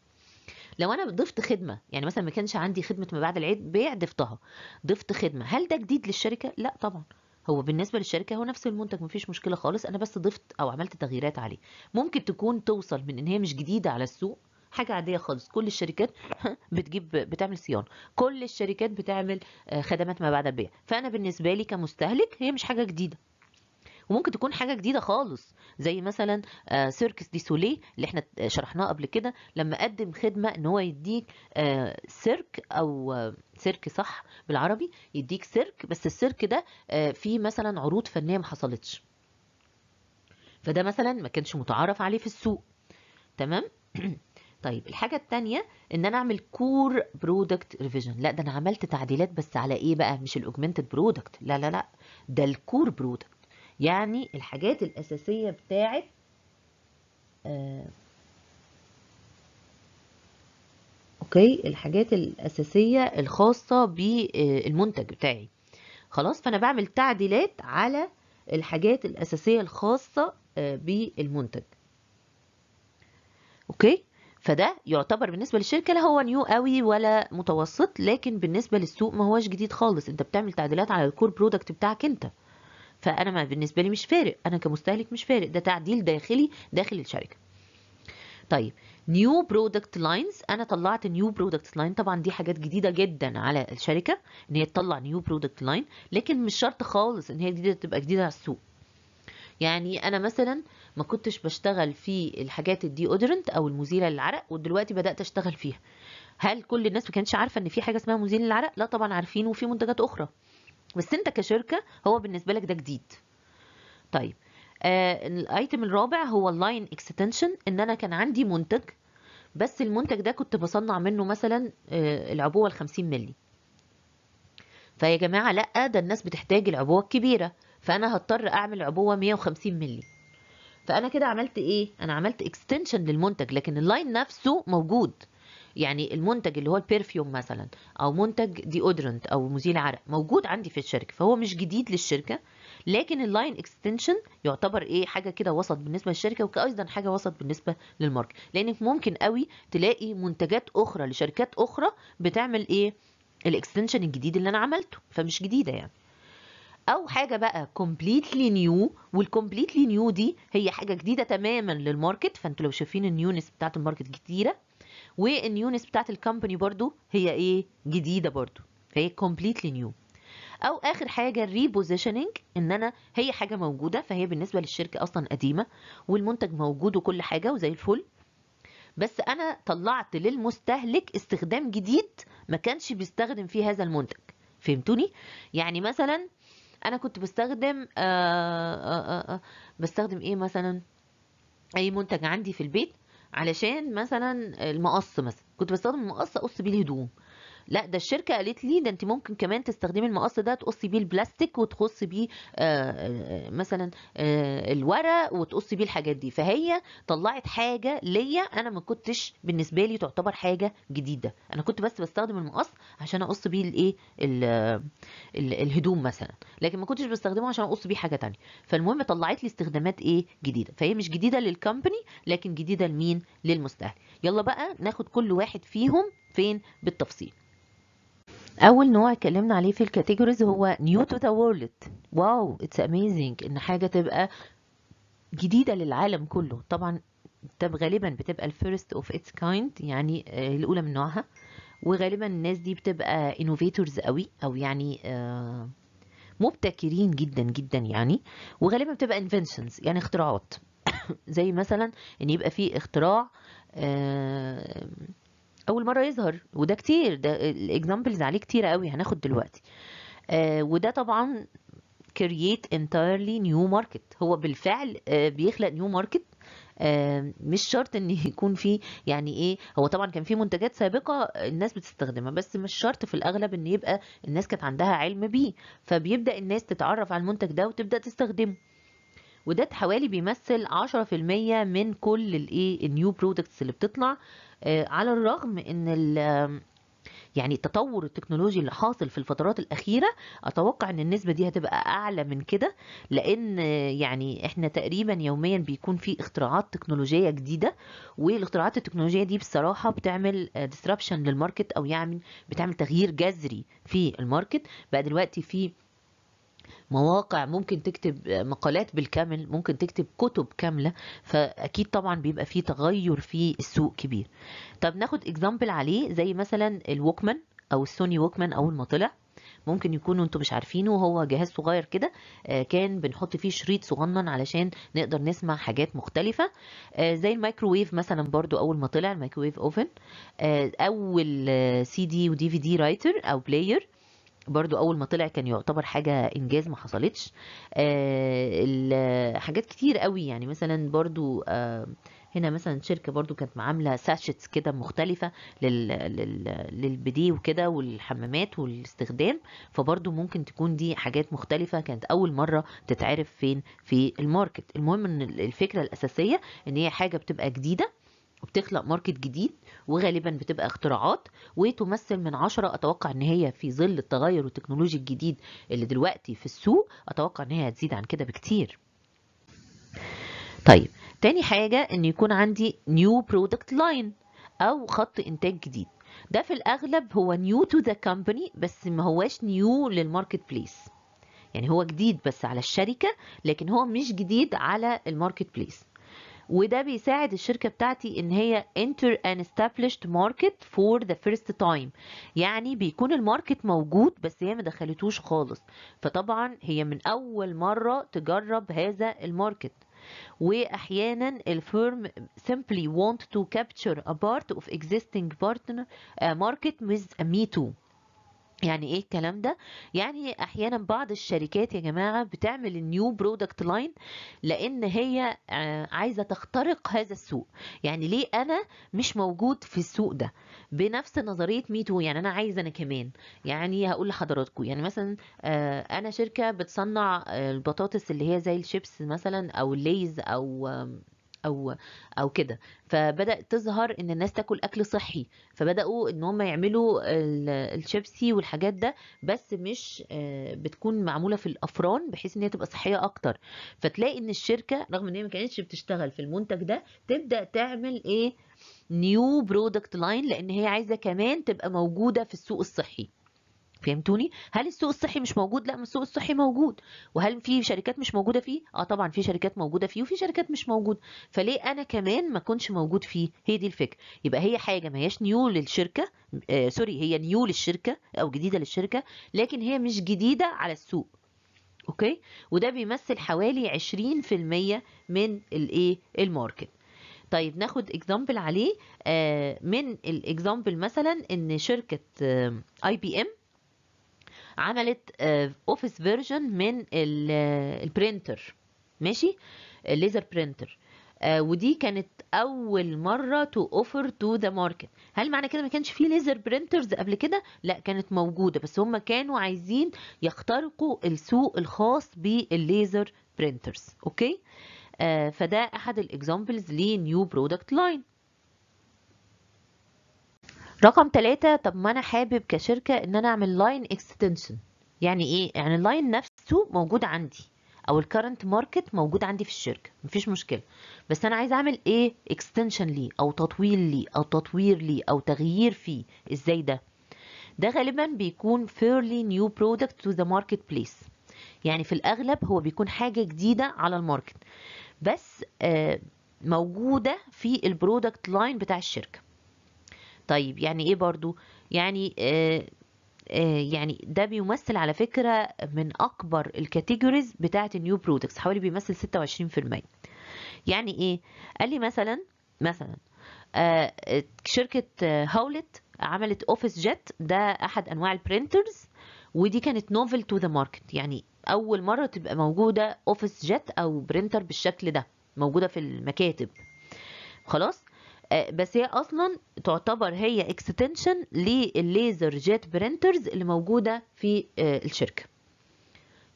لو انا ضفت خدمه يعني مثلا ما كانش عندي خدمه ما بعد العيد بيع ضفتها ضفت خدمه هل ده جديد للشركه لا طبعا هو بالنسبه للشركه هو نفس المنتج مفيش مشكله خالص انا بس ضفت او عملت تغييرات عليه ممكن تكون توصل من ان هي مش جديده على السوق حاجه عاديه خالص كل الشركات بتجيب بتعمل صيانه كل الشركات بتعمل آه، خدمات ما بعد البيع فانا بالنسبه لي كمستهلك هي مش حاجه جديده وممكن تكون حاجه جديده خالص زي مثلا آه، سيركس دي سولي اللي احنا آه، شرحناه قبل كده لما قدم خدمه ان هو يديك آه، سيرك او سيرك صح بالعربي يديك سيرك بس السيرك ده فيه مثلا عروض فنيه ما حصلتش فده مثلا ما كانش متعارف عليه في السوق تمام طيب الحاجة التانية ان انا اعمل كور برودكت ريفيجن لا ده انا عملت تعديلات بس على ايه بقى مش الاوجمنتد برودكت لا لا لا ده الكور برودكت يعني الحاجات الأساسية بتاعة آه اوكي الحاجات الأساسية الخاصة بالمنتج بتاعي خلاص فأنا بعمل تعديلات على الحاجات الأساسية الخاصة آه، بالمنتج اوكي فده يعتبر بالنسبه للشركه لا هو نيو قوي ولا متوسط لكن بالنسبه للسوق ما هوش جديد خالص انت بتعمل تعديلات على الكور برودكت بتاعك انت فانا ما بالنسبه لي مش فارق انا كمستهلك مش فارق ده تعديل داخلي داخل الشركه طيب نيو برودكت لاينز انا طلعت نيو برودكت لاين طبعا دي حاجات جديده جدا على الشركه ان هي تطلع نيو برودكت لاين لكن مش شرط خالص ان هي جديده تبقى جديده على السوق يعني انا مثلا ما كنتش بشتغل في الحاجات الدي اودرنت او المزيله للعرق ودلوقتي بدات اشتغل فيها هل كل الناس ما كانتش عارفه ان في حاجه اسمها مزيل للعرق لا طبعا عارفين وفي منتجات اخرى بس انت كشركه هو بالنسبه لك ده جديد طيب آه الايتم الرابع هو اللاين اكستنشن ان انا كان عندي منتج بس المنتج ده كنت بصنع منه مثلا آه العبوه ال 50 مللي فيا جماعه لا ده الناس بتحتاج العبوه الكبيره فانا هضطر اعمل عبوه 150 مللي فانا كده عملت ايه انا عملت اكستنشن للمنتج لكن اللاين نفسه موجود يعني المنتج اللي هو البرفيوم مثلا او منتج ديودرنت او مزيل عرق موجود عندي في الشركه فهو مش جديد للشركه لكن اللاين اكستنشن يعتبر ايه حاجه كده وسط بالنسبه للشركه وايضا حاجه وسط بالنسبه للماركت لانك ممكن قوي تلاقي منتجات اخرى لشركات اخرى بتعمل ايه الاكستنشن الجديد اللي انا عملته فمش جديده يعني او حاجه بقى كومبليتلي نيو والكومبليتلي نيو دي هي حاجه جديده تماما للماركت فانتوا لو شايفين النيونس بتاعت الماركت كتيره والنيونس بتاعت الكومباني برضو هي ايه جديده برضو هي كومبليتلي نيو او اخر حاجه الريبوزيشننج ان انا هي حاجه موجوده فهي بالنسبه للشركه اصلا قديمه والمنتج موجود وكل حاجه وزي الفل بس انا طلعت للمستهلك استخدام جديد ما كانش بيستخدم فيه هذا المنتج فهمتوني يعني مثلا انا كنت بستخدم آآ آه، آآ آه، آآ آه، بستخدم ايه مثلا اي منتج عندي في البيت علشان مثلا المقص مثلا كنت بستخدم المقص اقص بيه الهدوم لا ده الشركه قالت لي ده انت ممكن كمان تستخدمي المقص ده تقصي بيه البلاستيك وتقصي بيه آه، آه، مثلا آه، الورق وتقصي بيه الحاجات دي فهي طلعت حاجه ليا انا ما كنتش بالنسبه لي تعتبر حاجه جديده انا كنت بس بستخدم المقص عشان اقص بيه الايه الهدوم مثلا لكن ما كنتش بستخدمه عشان اقص بيه حاجه تانية فالمهم طلعت لي استخدامات ايه جديده فهي مش جديده للكمباني لكن جديده لمين للمستهلك يلا بقى ناخد كل واحد فيهم فين بالتفصيل اول نوع اتكلمنا عليه في الكاتيجوريز هو نيو تو ذا وورلد واو اتس اميزنج ان حاجه تبقى جديده للعالم كله طبعا طب غالبا بتبقى الفيرست اوف اتس كايند يعني آه، الاولى من نوعها وغالبا الناس دي بتبقى انوفيتورز قوي او يعني آه، مبتكرين جدا جدا يعني وغالبا بتبقى انفنشنز يعني اختراعات زي مثلا ان يبقى في اختراع آه، اول مره يظهر وده كتير ده الاكزامبلز عليه كتيره قوي هناخد دلوقتي آه وده طبعا كرييت انتايرلي نيو ماركت هو بالفعل آه بيخلق نيو ماركت آه مش شرط ان يكون في يعني ايه هو طبعا كان في منتجات سابقه الناس بتستخدمها بس مش شرط في الاغلب ان يبقى الناس كانت عندها علم بيه فبيبدا الناس تتعرف على المنتج ده وتبدا تستخدمه وده حوالي بيمثل 10% من كل الايه النيو برودكتس اللي بتطلع آه، على الرغم ان يعني التطور التكنولوجي اللي حاصل في الفترات الاخيره اتوقع ان النسبه دي هتبقى اعلى من كده لان يعني احنا تقريبا يوميا بيكون في اختراعات تكنولوجيه جديده والاختراعات التكنولوجيه دي بصراحه بتعمل ديسربشن آه، للماركت او يعني بتعمل تغيير جذري في الماركت بقى دلوقتي في مواقع ممكن تكتب مقالات بالكامل ممكن تكتب كتب كامله فاكيد طبعا بيبقى فيه تغير في السوق كبير طب ناخد اكزامبل عليه زي مثلا الوكمان او السوني وكمان اول ما طلع ممكن يكونوا انتم مش عارفينه هو جهاز صغير كده آه، كان بنحط فيه شريط صغنن علشان نقدر نسمع حاجات مختلفه آه، زي الميكروويف مثلا برضو اول ما طلع الميكروويف اوفن آه، اول سي دي ودي في دي رايتر او بلاير برضو اول ما طلع كان يعتبر حاجه انجاز ما حصلتش آه حاجات كتير قوي يعني مثلا برضو آه هنا مثلا شركه برضو كانت عامله ساشتس كده مختلفه لل... لل... للبدي وكده والحمامات والاستخدام فبرضو ممكن تكون دي حاجات مختلفه كانت اول مره تتعرف فين في الماركت المهم ان الفكره الاساسيه ان هي حاجه بتبقى جديده وبتخلق ماركت جديد وغالبا بتبقى اختراعات وتمثل من عشرة اتوقع ان هي في ظل التغير والتكنولوجيا الجديد اللي دلوقتي في السوق اتوقع ان هي هتزيد عن كده بكتير طيب تاني حاجة ان يكون عندي نيو برودكت لاين او خط انتاج جديد ده في الاغلب هو نيو تو ذا كومباني بس ما هواش نيو للماركت بليس يعني هو جديد بس على الشركة لكن هو مش جديد على الماركت بليس وده بيساعد الشركه بتاعتي ان هي enter an established market for the first time يعني بيكون الماركت موجود بس هي ما دخلتوش خالص فطبعا هي من اول مره تجرب هذا الماركت واحيانا الفيرم simply want to capture a part of existing partner uh, market with me too يعني ايه الكلام ده يعني احيانا بعض الشركات يا جماعه بتعمل النيو برودكت لاين لان هي آه، عايزه تخترق هذا السوق يعني ليه انا مش موجود في السوق ده بنفس نظريه ميتو يعني انا عايز انا كمان يعني هقول لحضراتكم يعني مثلا آه، انا شركه بتصنع آه، البطاطس اللي هي زي الشيبس مثلا او الليز او او او كده فبدات تظهر ان الناس تاكل اكل صحي فبداوا ان هم يعملوا الشيبسي والحاجات ده بس مش آه، بتكون معموله في الافران بحيث ان هي تبقى صحيه اكتر فتلاقي ان الشركه رغم ان هي ما كانتش بتشتغل في المنتج ده تبدا تعمل ايه نيو برودكت لاين لان هي عايزه كمان تبقى موجوده في السوق الصحي فهمتوني هل السوق الصحي مش موجود لا السوق الصحي موجود وهل في شركات مش موجوده فيه اه طبعا في شركات موجوده فيه وفي شركات مش موجوده فليه انا كمان ما اكونش موجود فيه هي دي الفكره يبقى هي حاجه ما هياش نيو للشركه آه سوري هي نيو للشركه او جديده للشركه لكن هي مش جديده على السوق اوكي وده بيمثل حوالي 20% من الايه الماركت طيب ناخد اكزامبل عليه آه من الاكزامبل مثلا ان شركه اي بي ام عملت اوفيس آه، فيرجن من آه، البرينتر ماشي الليزر برينتر آه ودي كانت اول مره تو اوفر تو ذا ماركت هل معنى كده ما كانش في ليزر برينترز قبل كده لا كانت موجوده بس هم كانوا عايزين يخترقوا السوق الخاص بالليزر برينترز اوكي آه فده احد الاكزامبلز لنيو برودكت لاين رقم ثلاثة طب ما انا حابب كشركة ان انا اعمل لاين اكستنشن يعني ايه يعني اللاين نفسه موجود عندي او الكرنت ماركت موجود عندي في الشركه مفيش مشكله بس انا عايز اعمل ايه اكستنشن ليه او تطويل ليه او تطوير ليه او تغيير فيه ازاي ده ده غالبا بيكون fairly new product to the marketplace يعني في الاغلب هو بيكون حاجه جديده على الماركت بس آه، موجوده في البرودكت لاين بتاع الشركه طيب يعني ايه برضو يعني آه آه يعني ده بيمثل على فكره من اكبر الكاتيجوريز بتاعه النيو برودكتس حوالي بيمثل 26% يعني ايه قال لي مثلا مثلا آه شركه هاولت عملت اوفيس جيت ده احد انواع البرنترز ودي كانت نوفل تو ذا ماركت يعني اول مره تبقى موجوده اوفيس جيت او برينتر بالشكل ده موجوده في المكاتب خلاص آه، بس هي اصلا تعتبر هي اكستنشن للليزر جيت برينترز اللي موجوده في آه، الشركه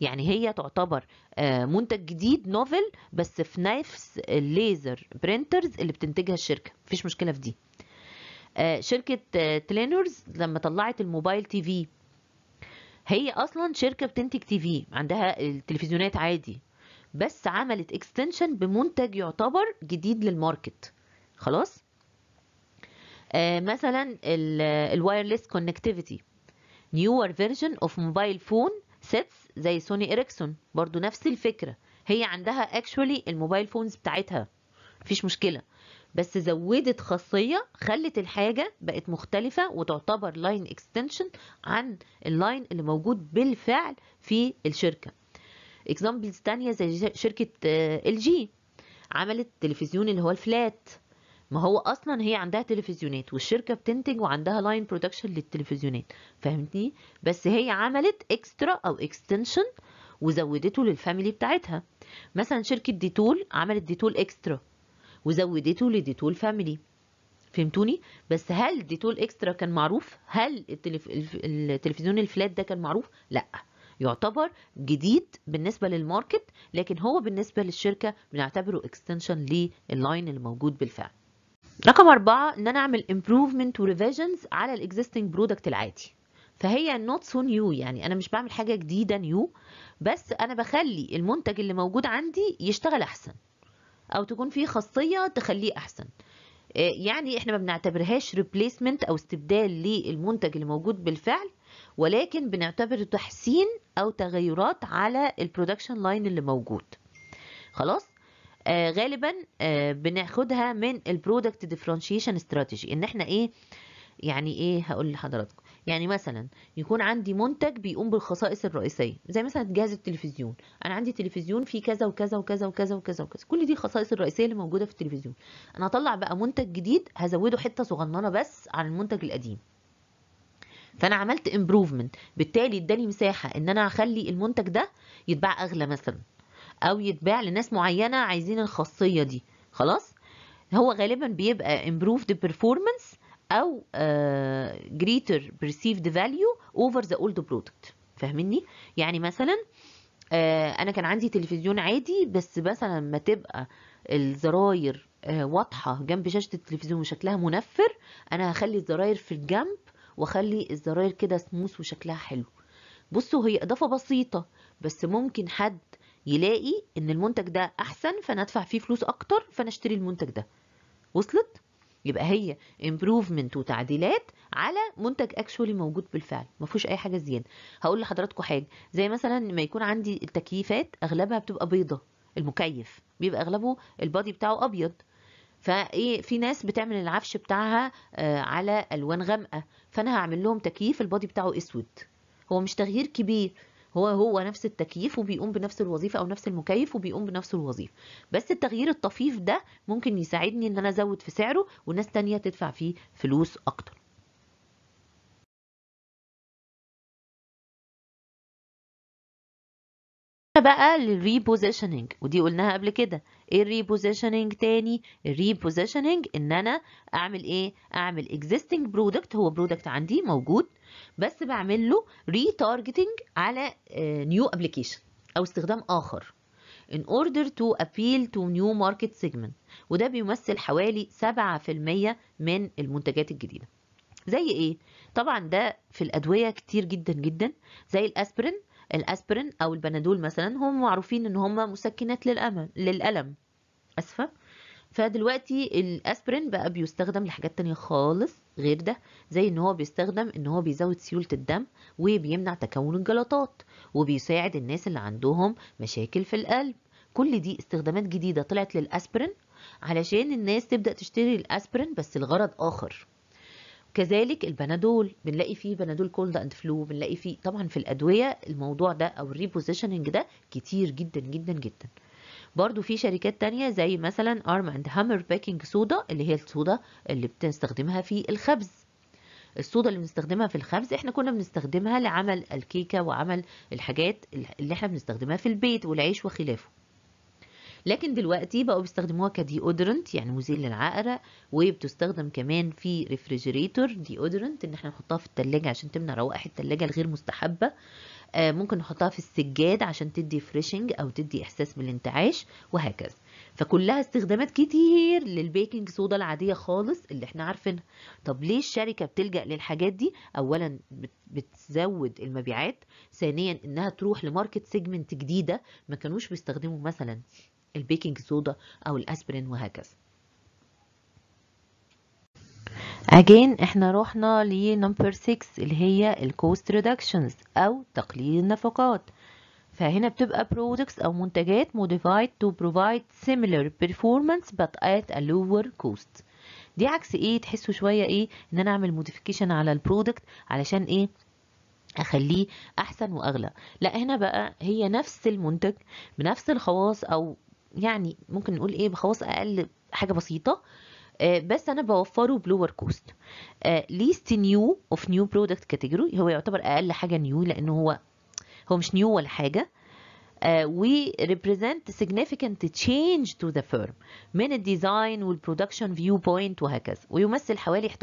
يعني هي تعتبر آه، منتج جديد نوفل بس في نفس الليزر برينترز اللي بتنتجها الشركه مفيش مشكله في دي شركه تلينورز لما طلعت الموبايل تي في هي اصلا شركه بتنتج تي في عندها التلفزيونات عادي بس عملت اكستنشن بمنتج يعتبر جديد للماركت خلاص آه مثلا الوايرلس كونكتيفيتي نيور فيرجن اوف موبايل فون سيتس زي سوني اريكسون برضو نفس الفكره هي عندها اكشولي الموبايل فونز بتاعتها مفيش مشكله بس زودت خاصيه خلت الحاجه بقت مختلفه وتعتبر لاين اكستنشن عن اللاين اللي موجود بالفعل في الشركه اكزامبلز تانية زي شركه ال آه، جي عملت تلفزيون اللي هو الفلات ما هو اصلا هي عندها تلفزيونات والشركه بتنتج وعندها لاين برودكشن للتلفزيونات فهمتني بس هي عملت اكسترا او اكستنشن وزودته للفاميلي بتاعتها مثلا شركه ديتول عملت ديتول اكسترا وزودته لديتول فاميلي فهمتوني بس هل ديتول اكسترا كان معروف هل التلف... التلفزيون الفلات ده كان معروف لا يعتبر جديد بالنسبه للماركت لكن هو بالنسبه للشركه بنعتبره اكستنشن لللاين الموجود بالفعل رقم أربعة إن أنا أعمل improvement وريفيجنز على الإكزيستنج برودكت العادي فهي not so new يعني أنا مش بعمل حاجة جديدة نيو بس أنا بخلي المنتج اللي موجود عندي يشتغل أحسن أو تكون فيه خاصية تخليه أحسن آه، يعني احنا ما بنعتبرهاش ريبليسمنت او استبدال للمنتج اللي موجود بالفعل ولكن بنعتبره تحسين او تغيرات على البرودكشن لاين اللي موجود خلاص آه، غالبا آه، بناخدها من البرودكت ديفرنشيشن استراتيجي ان احنا ايه يعني ايه هقول لحضراتكم يعني مثلا يكون عندي منتج بيقوم بالخصائص الرئيسيه زي مثلا جهاز التلفزيون انا عندي تلفزيون فيه كذا وكذا وكذا وكذا وكذا وكذا كل دي الخصائص الرئيسيه اللي موجوده في التلفزيون انا هطلع بقى منتج جديد هزوده حته صغننه بس عن المنتج القديم فانا عملت امبروفمنت بالتالي اداني مساحه ان انا اخلي المنتج ده يتباع اغلى مثلا او يتباع لناس معينه عايزين الخاصيه دي خلاص هو غالبا بيبقى improved performance او آه، greater perceived value over the old product فاهميني يعني مثلا آه، انا كان عندي تلفزيون عادي بس مثلا ما تبقى الزراير آه، واضحه جنب شاشه التلفزيون وشكلها منفر انا هخلي الزراير في الجنب واخلي الزراير كده سموث وشكلها حلو بصوا هي اضافه بسيطه بس ممكن حد يلاقي ان المنتج ده احسن فانا ادفع فيه فلوس اكتر فانا اشتري المنتج ده وصلت يبقى هي امبروفمنت وتعديلات على منتج اكشولي موجود بالفعل ما فيهوش اي حاجه زياده هقول لحضراتكم حاجه زي مثلا ما يكون عندي التكييفات اغلبها بتبقى بيضه المكيف بيبقى اغلبه البادي بتاعه ابيض فايه في ناس بتعمل العفش بتاعها آه، على الوان غامقه فانا هعمل لهم تكييف البادي بتاعه اسود هو مش تغيير كبير هو هو نفس التكييف وبيقوم بنفس الوظيفه او نفس المكيف وبيقوم بنفس الوظيفه بس التغيير الطفيف ده ممكن يساعدني ان انا ازود في سعره وناس تانية تدفع فيه فلوس اكتر بقى للريبوزيشننج ودي قلناها قبل كده الريبوزيشننج تاني الريبوزيشننج ان انا اعمل ايه اعمل existing برودكت هو برودكت عندي موجود بس بعمل له ريتارجتنج على نيو آه، ابلكيشن او استخدام اخر in order to appeal to new market segment وده بيمثل حوالي 7% من المنتجات الجديده زي ايه طبعا ده في الادويه كتير جدا جدا زي الاسبرين الاسبرين او البنادول مثلا هم معروفين ان هم مسكنات للالم اسفه فدلوقتي الاسبرين بقى بيستخدم لحاجات تانية خالص غير ده زي ان هو بيستخدم ان هو بيزود سيوله الدم وبيمنع تكون الجلطات وبيساعد الناس اللي عندهم مشاكل في القلب كل دي استخدامات جديده طلعت للاسبرين علشان الناس تبدا تشتري الاسبرين بس الغرض اخر كذلك البنادول بنلاقي فيه بنادول كولد اند فلو بنلاقي فيه طبعا في الادويه الموضوع ده او الريبوزيشننج ده كتير جدا جدا جدا برضو في شركات تانية زي مثلا ارم اند هامر باكينج صودا اللي هي الصودا اللي بنستخدمها في الخبز الصودا اللي بنستخدمها في الخبز احنا كنا بنستخدمها لعمل الكيكه وعمل الحاجات اللي احنا بنستخدمها في البيت والعيش وخلافه لكن دلوقتي بقوا بيستخدموها كدي اودرنت يعني مزيل للعقرة وبتستخدم كمان في ريفريجريتور دي اودرنت ان احنا نحطها في التلاجة عشان تمنع روائح التلاجة الغير مستحبة آه ممكن نحطها في السجاد عشان تدي فريشنج او تدي احساس بالانتعاش وهكذا فكلها استخدامات كتير للبيكنج صودا العاديه خالص اللي احنا عارفينها طب ليه الشركه بتلجا للحاجات دي اولا بتزود المبيعات ثانيا انها تروح لماركت سيجمنت جديده ما كانوش بيستخدموا مثلا البيكنج صودا او الاسبرين وهكذا اجين احنا رحنا لنمبر 6 اللي هي الكوست ريدكشنز او تقليل النفقات فهنا بتبقى products او منتجات modified to provide similar performance but at a lower cost دي عكس ايه تحسوا شويه ايه ان انا اعمل موديفيكيشن على البرودكت علشان ايه اخليه احسن واغلى لا هنا بقى هي نفس المنتج بنفس الخواص او يعني ممكن نقول ايه بخواص اقل حاجه بسيطه آه، بس انا بوفره بلور كوست ليست نيو اوف نيو برودكت كاتيجوري هو يعتبر اقل حاجه نيو لان هو هو مش نيو ولا حاجه آه، we ريبريزنت سيجنيفيكانت تشينج تو ذا فيرم من الديزاين والبرودكشن فيو بوينت وهكذا ويمثل حوالي 11%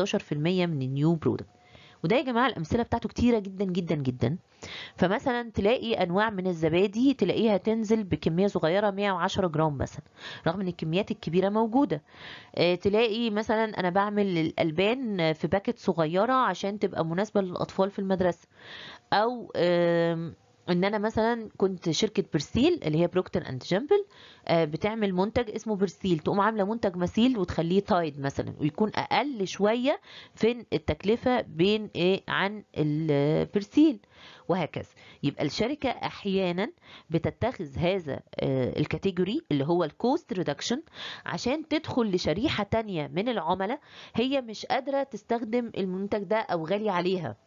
من النيو برودكت وده يا جماعه الامثله بتاعته كتيره جدا جدا جدا فمثلا تلاقي انواع من الزبادي تلاقيها تنزل بكميه صغيره 110 جرام مثلا رغم ان الكميات الكبيره موجوده آه، تلاقي مثلا انا بعمل الالبان في باكت صغيره عشان تبقى مناسبه للاطفال في المدرسه او ان انا مثلا كنت شركه برسيل اللي هي بروكتر اند جامبل آه، بتعمل منتج اسمه برسيل تقوم عامله منتج مسيل وتخليه تايد مثلا ويكون اقل شويه في التكلفه بين ايه عن البرسيل وهكذا يبقى الشركه احيانا بتتخذ هذا آه، الكاتيجوري اللي هو الكوست ريدكشن عشان تدخل لشريحه تانية من العملاء هي مش قادره تستخدم المنتج ده او غالي عليها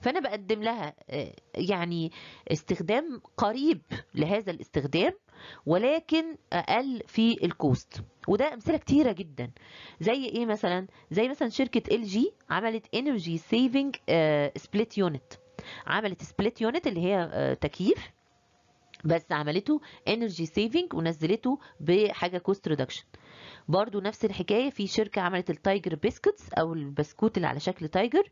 فانا بقدم لها آه، يعني استخدام قريب لهذا الاستخدام ولكن اقل في الكوست وده امثله كتيره جدا زي ايه مثلا زي مثلا شركه ال جي عملت انرجي سيفنج سبليت يونت عملت سبليت يونت اللي هي آه، تكييف بس عملته انرجي سيفنج ونزلته بحاجه كوست ريدكشن برضو نفس الحكايه في شركه عملت التايجر بيسكتس او البسكوت اللي على شكل تايجر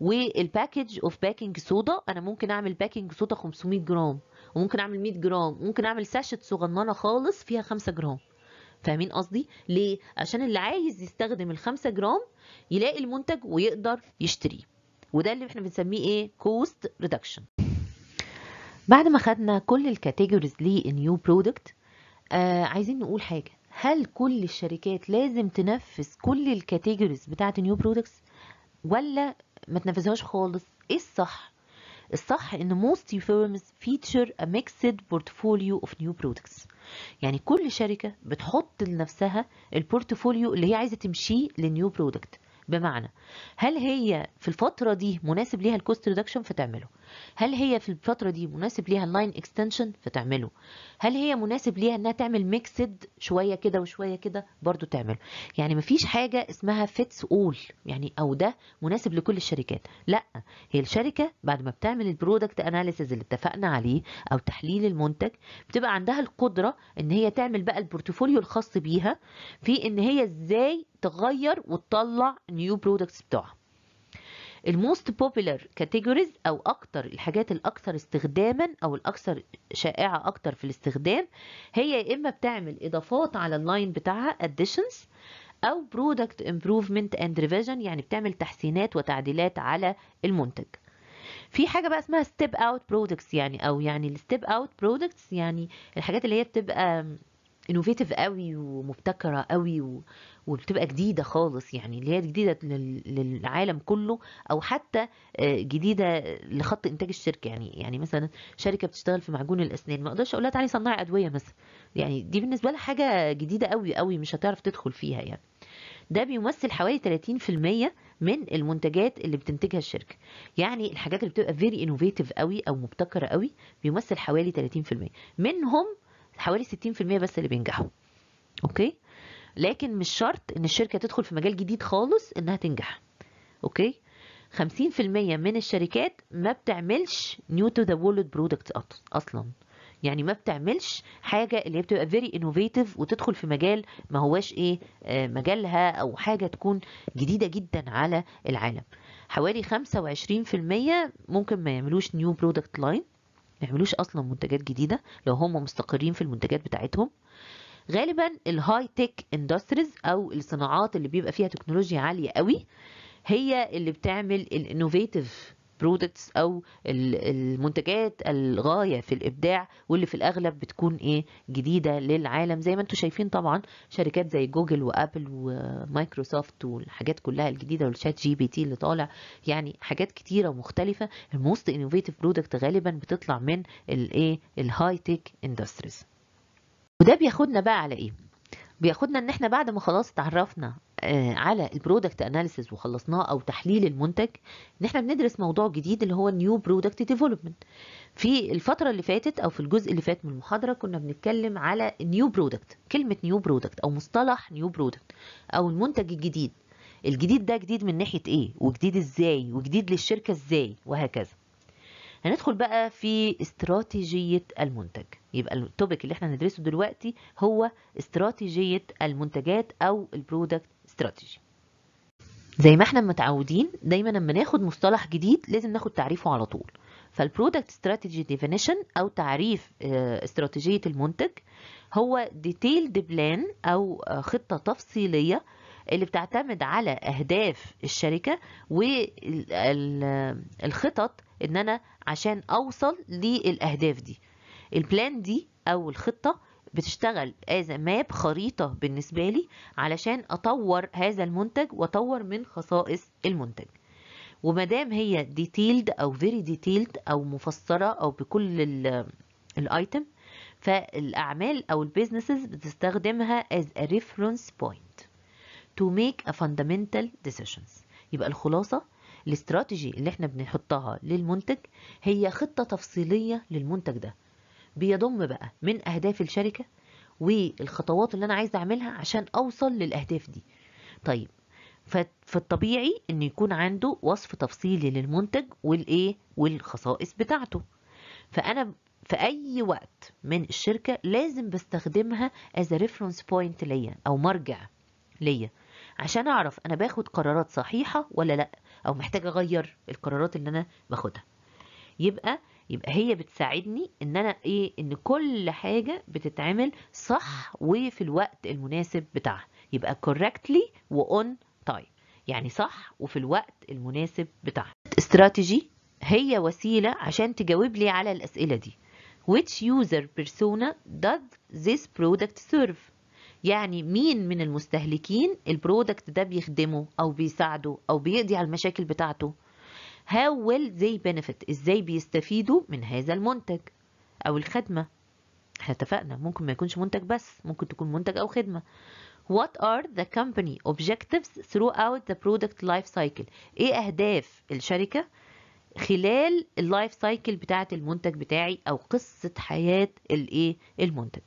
والباكج اوف باكينج صودا انا ممكن اعمل باكينج صودا 500 جرام وممكن اعمل 100 جرام وممكن اعمل ساشت صغننه خالص فيها 5 جرام فاهمين قصدي ليه عشان اللي عايز يستخدم ال 5 جرام يلاقي المنتج ويقدر يشتريه وده اللي احنا بنسميه ايه كوست ريدكشن بعد ما خدنا كل الكاتيجوريز للنيو برودكت آه عايزين نقول حاجه هل كل الشركات لازم تنفذ كل الكاتيجوريز بتاعه النيو برودكتس ولا ما تنفذهاش خالص ايه الصح الصح ان most firms feature a mixed portfolio of new products يعني كل شركة بتحط لنفسها البورتفوليو اللي هي عايزة تمشيه للنيو برودكت بمعنى هل هي في الفترة دي مناسب ليها الكوست ريدكشن فتعمله هل هي في الفتره دي مناسب ليها اللاين اكستنشن فتعمله هل هي مناسب ليها انها تعمل ميكسد شويه كده وشويه كده برضو تعمله يعني مفيش حاجه اسمها فيتس اول يعني او ده مناسب لكل الشركات لا هي الشركه بعد ما بتعمل البرودكت اناليسيز اللي اتفقنا عليه او تحليل المنتج بتبقى عندها القدره ان هي تعمل بقى البورتفوليو الخاص بيها في ان هي ازاي تغير وتطلع نيو برودكتس بتوعها الموست بوبولار كاتيجوريز او اكتر الحاجات الاكثر استخداما او الاكثر شائعه اكتر في الاستخدام هي يا اما بتعمل اضافات على اللاين بتاعها اديشنز او برودكت امبروفمنت اند ريفيجن يعني بتعمل تحسينات وتعديلات على المنتج في حاجه بقى اسمها ستيب اوت برودكتس يعني او يعني الستيب اوت برودكتس يعني الحاجات اللي هي بتبقى انوفيتيف قوي ومبتكره قوي و... وبتبقى جديده خالص يعني اللي هي جديده لل... للعالم كله او حتى آه، جديده لخط انتاج الشركه يعني يعني مثلا شركه بتشتغل في معجون الاسنان ما اقدرش اقول لها تعالي صنعي ادويه مثلا يعني دي بالنسبه لها حاجه جديده قوي قوي مش هتعرف تدخل فيها يعني ده بيمثل حوالي 30% من المنتجات اللي بتنتجها الشركه يعني الحاجات اللي بتبقى فيري انوفيتيف قوي او مبتكره قوي بيمثل حوالي 30% منهم حوالي 60% بس اللي بينجحوا اوكي لكن مش شرط ان الشركه تدخل في مجال جديد خالص انها تنجح اوكي 50% من الشركات ما بتعملش نيو تو ذا وولد برودكت اصلا يعني ما بتعملش حاجه اللي هي بتبقى فيري انوفيتيف وتدخل في مجال ما هواش ايه آه، مجالها او حاجه تكون جديده جدا على العالم حوالي 25% ممكن ما يعملوش نيو برودكت لاين ما يعملوش اصلا منتجات جديده لو هم مستقرين في المنتجات بتاعتهم غالبا الهاي تك اندستريز او الصناعات اللي بيبقى فيها تكنولوجيا عاليه قوي هي اللي بتعمل الانوفيتيف البرودكتس او المنتجات الغايه في الابداع واللي في الاغلب بتكون ايه جديده للعالم زي ما انتم شايفين طبعا شركات زي جوجل وابل ومايكروسوفت والحاجات كلها الجديده والشات جي بي تي اللي طالع يعني حاجات كتيره ومختلفه الموست انوفيتيف برودكت غالبا بتطلع من الايه الهاي تك اندستريز وده بياخدنا بقى على ايه بياخدنا ان احنا بعد ما خلاص اتعرفنا آه، على البرودكت اناليسيز وخلصناه او تحليل المنتج ان احنا بندرس موضوع جديد اللي هو نيو برودكت ديفلوبمنت في الفتره اللي فاتت او في الجزء اللي فات من المحاضره كنا بنتكلم على نيو برودكت كلمه نيو برودكت او مصطلح نيو برودكت او المنتج الجديد الجديد ده جديد من ناحيه ايه وجديد ازاي وجديد للشركه ازاي وهكذا هندخل بقى في استراتيجية المنتج يبقى التوبيك اللي احنا هندرسه دلوقتي هو استراتيجية المنتجات أو البرودكت استراتيجي زي ما احنا متعودين دايما لما ناخد مصطلح جديد لازم ناخد تعريفه على طول فالبرودكت استراتيجي ديفينيشن او تعريف آه، استراتيجيه المنتج هو ديتيلد بلان او آه، خطه تفصيليه اللي بتعتمد على اهداف الشركه والخطط ان انا عشان اوصل للاهداف دي البلان دي او الخطه بتشتغل از ماب خريطه بالنسبه لي علشان اطور هذا المنتج واطور من خصائص المنتج ومادام هي ديتيلد او فيري ديتيلد او مفسره او بكل الايتم فالاعمال او البيزنسز بتستخدمها as a reference point to make a fundamental decisions يبقى الخلاصه الاستراتيجي اللي احنا بنحطها للمنتج هي خطه تفصيليه للمنتج ده بيضم بقى من أهداف الشركة والخطوات اللي أنا عايز أعملها عشان أوصل للأهداف دي طيب فالطبيعي ان يكون عنده وصف تفصيلي للمنتج والايه والخصائص بتاعته فانا في اي وقت من الشركه لازم بستخدمها از ريفرنس بوينت ليا او مرجع ليا عشان اعرف انا باخد قرارات صحيحه ولا لا او محتاجه اغير القرارات اللي انا باخدها يبقى يبقى هي بتساعدني ان انا ايه ان كل حاجه بتتعمل صح وفي الوقت المناسب بتاعها يبقى correctly وon time يعني صح وفي الوقت المناسب بتاعها استراتيجي هي وسيله عشان تجاوب لي على الاسئله دي which user persona does this product serve يعني مين من المستهلكين البرودكت ده بيخدمه او بيساعده او بيقضي على المشاكل بتاعته how will they benefit ازاي بيستفيدوا من هذا المنتج او الخدمه احنا اتفقنا ممكن ما يكونش منتج بس ممكن تكون منتج او خدمه What are the company objectives throughout the product life cycle ايه اهداف الشركه خلال اللايف سايكل بتاعه المنتج بتاعي او قصه حياه الايه المنتج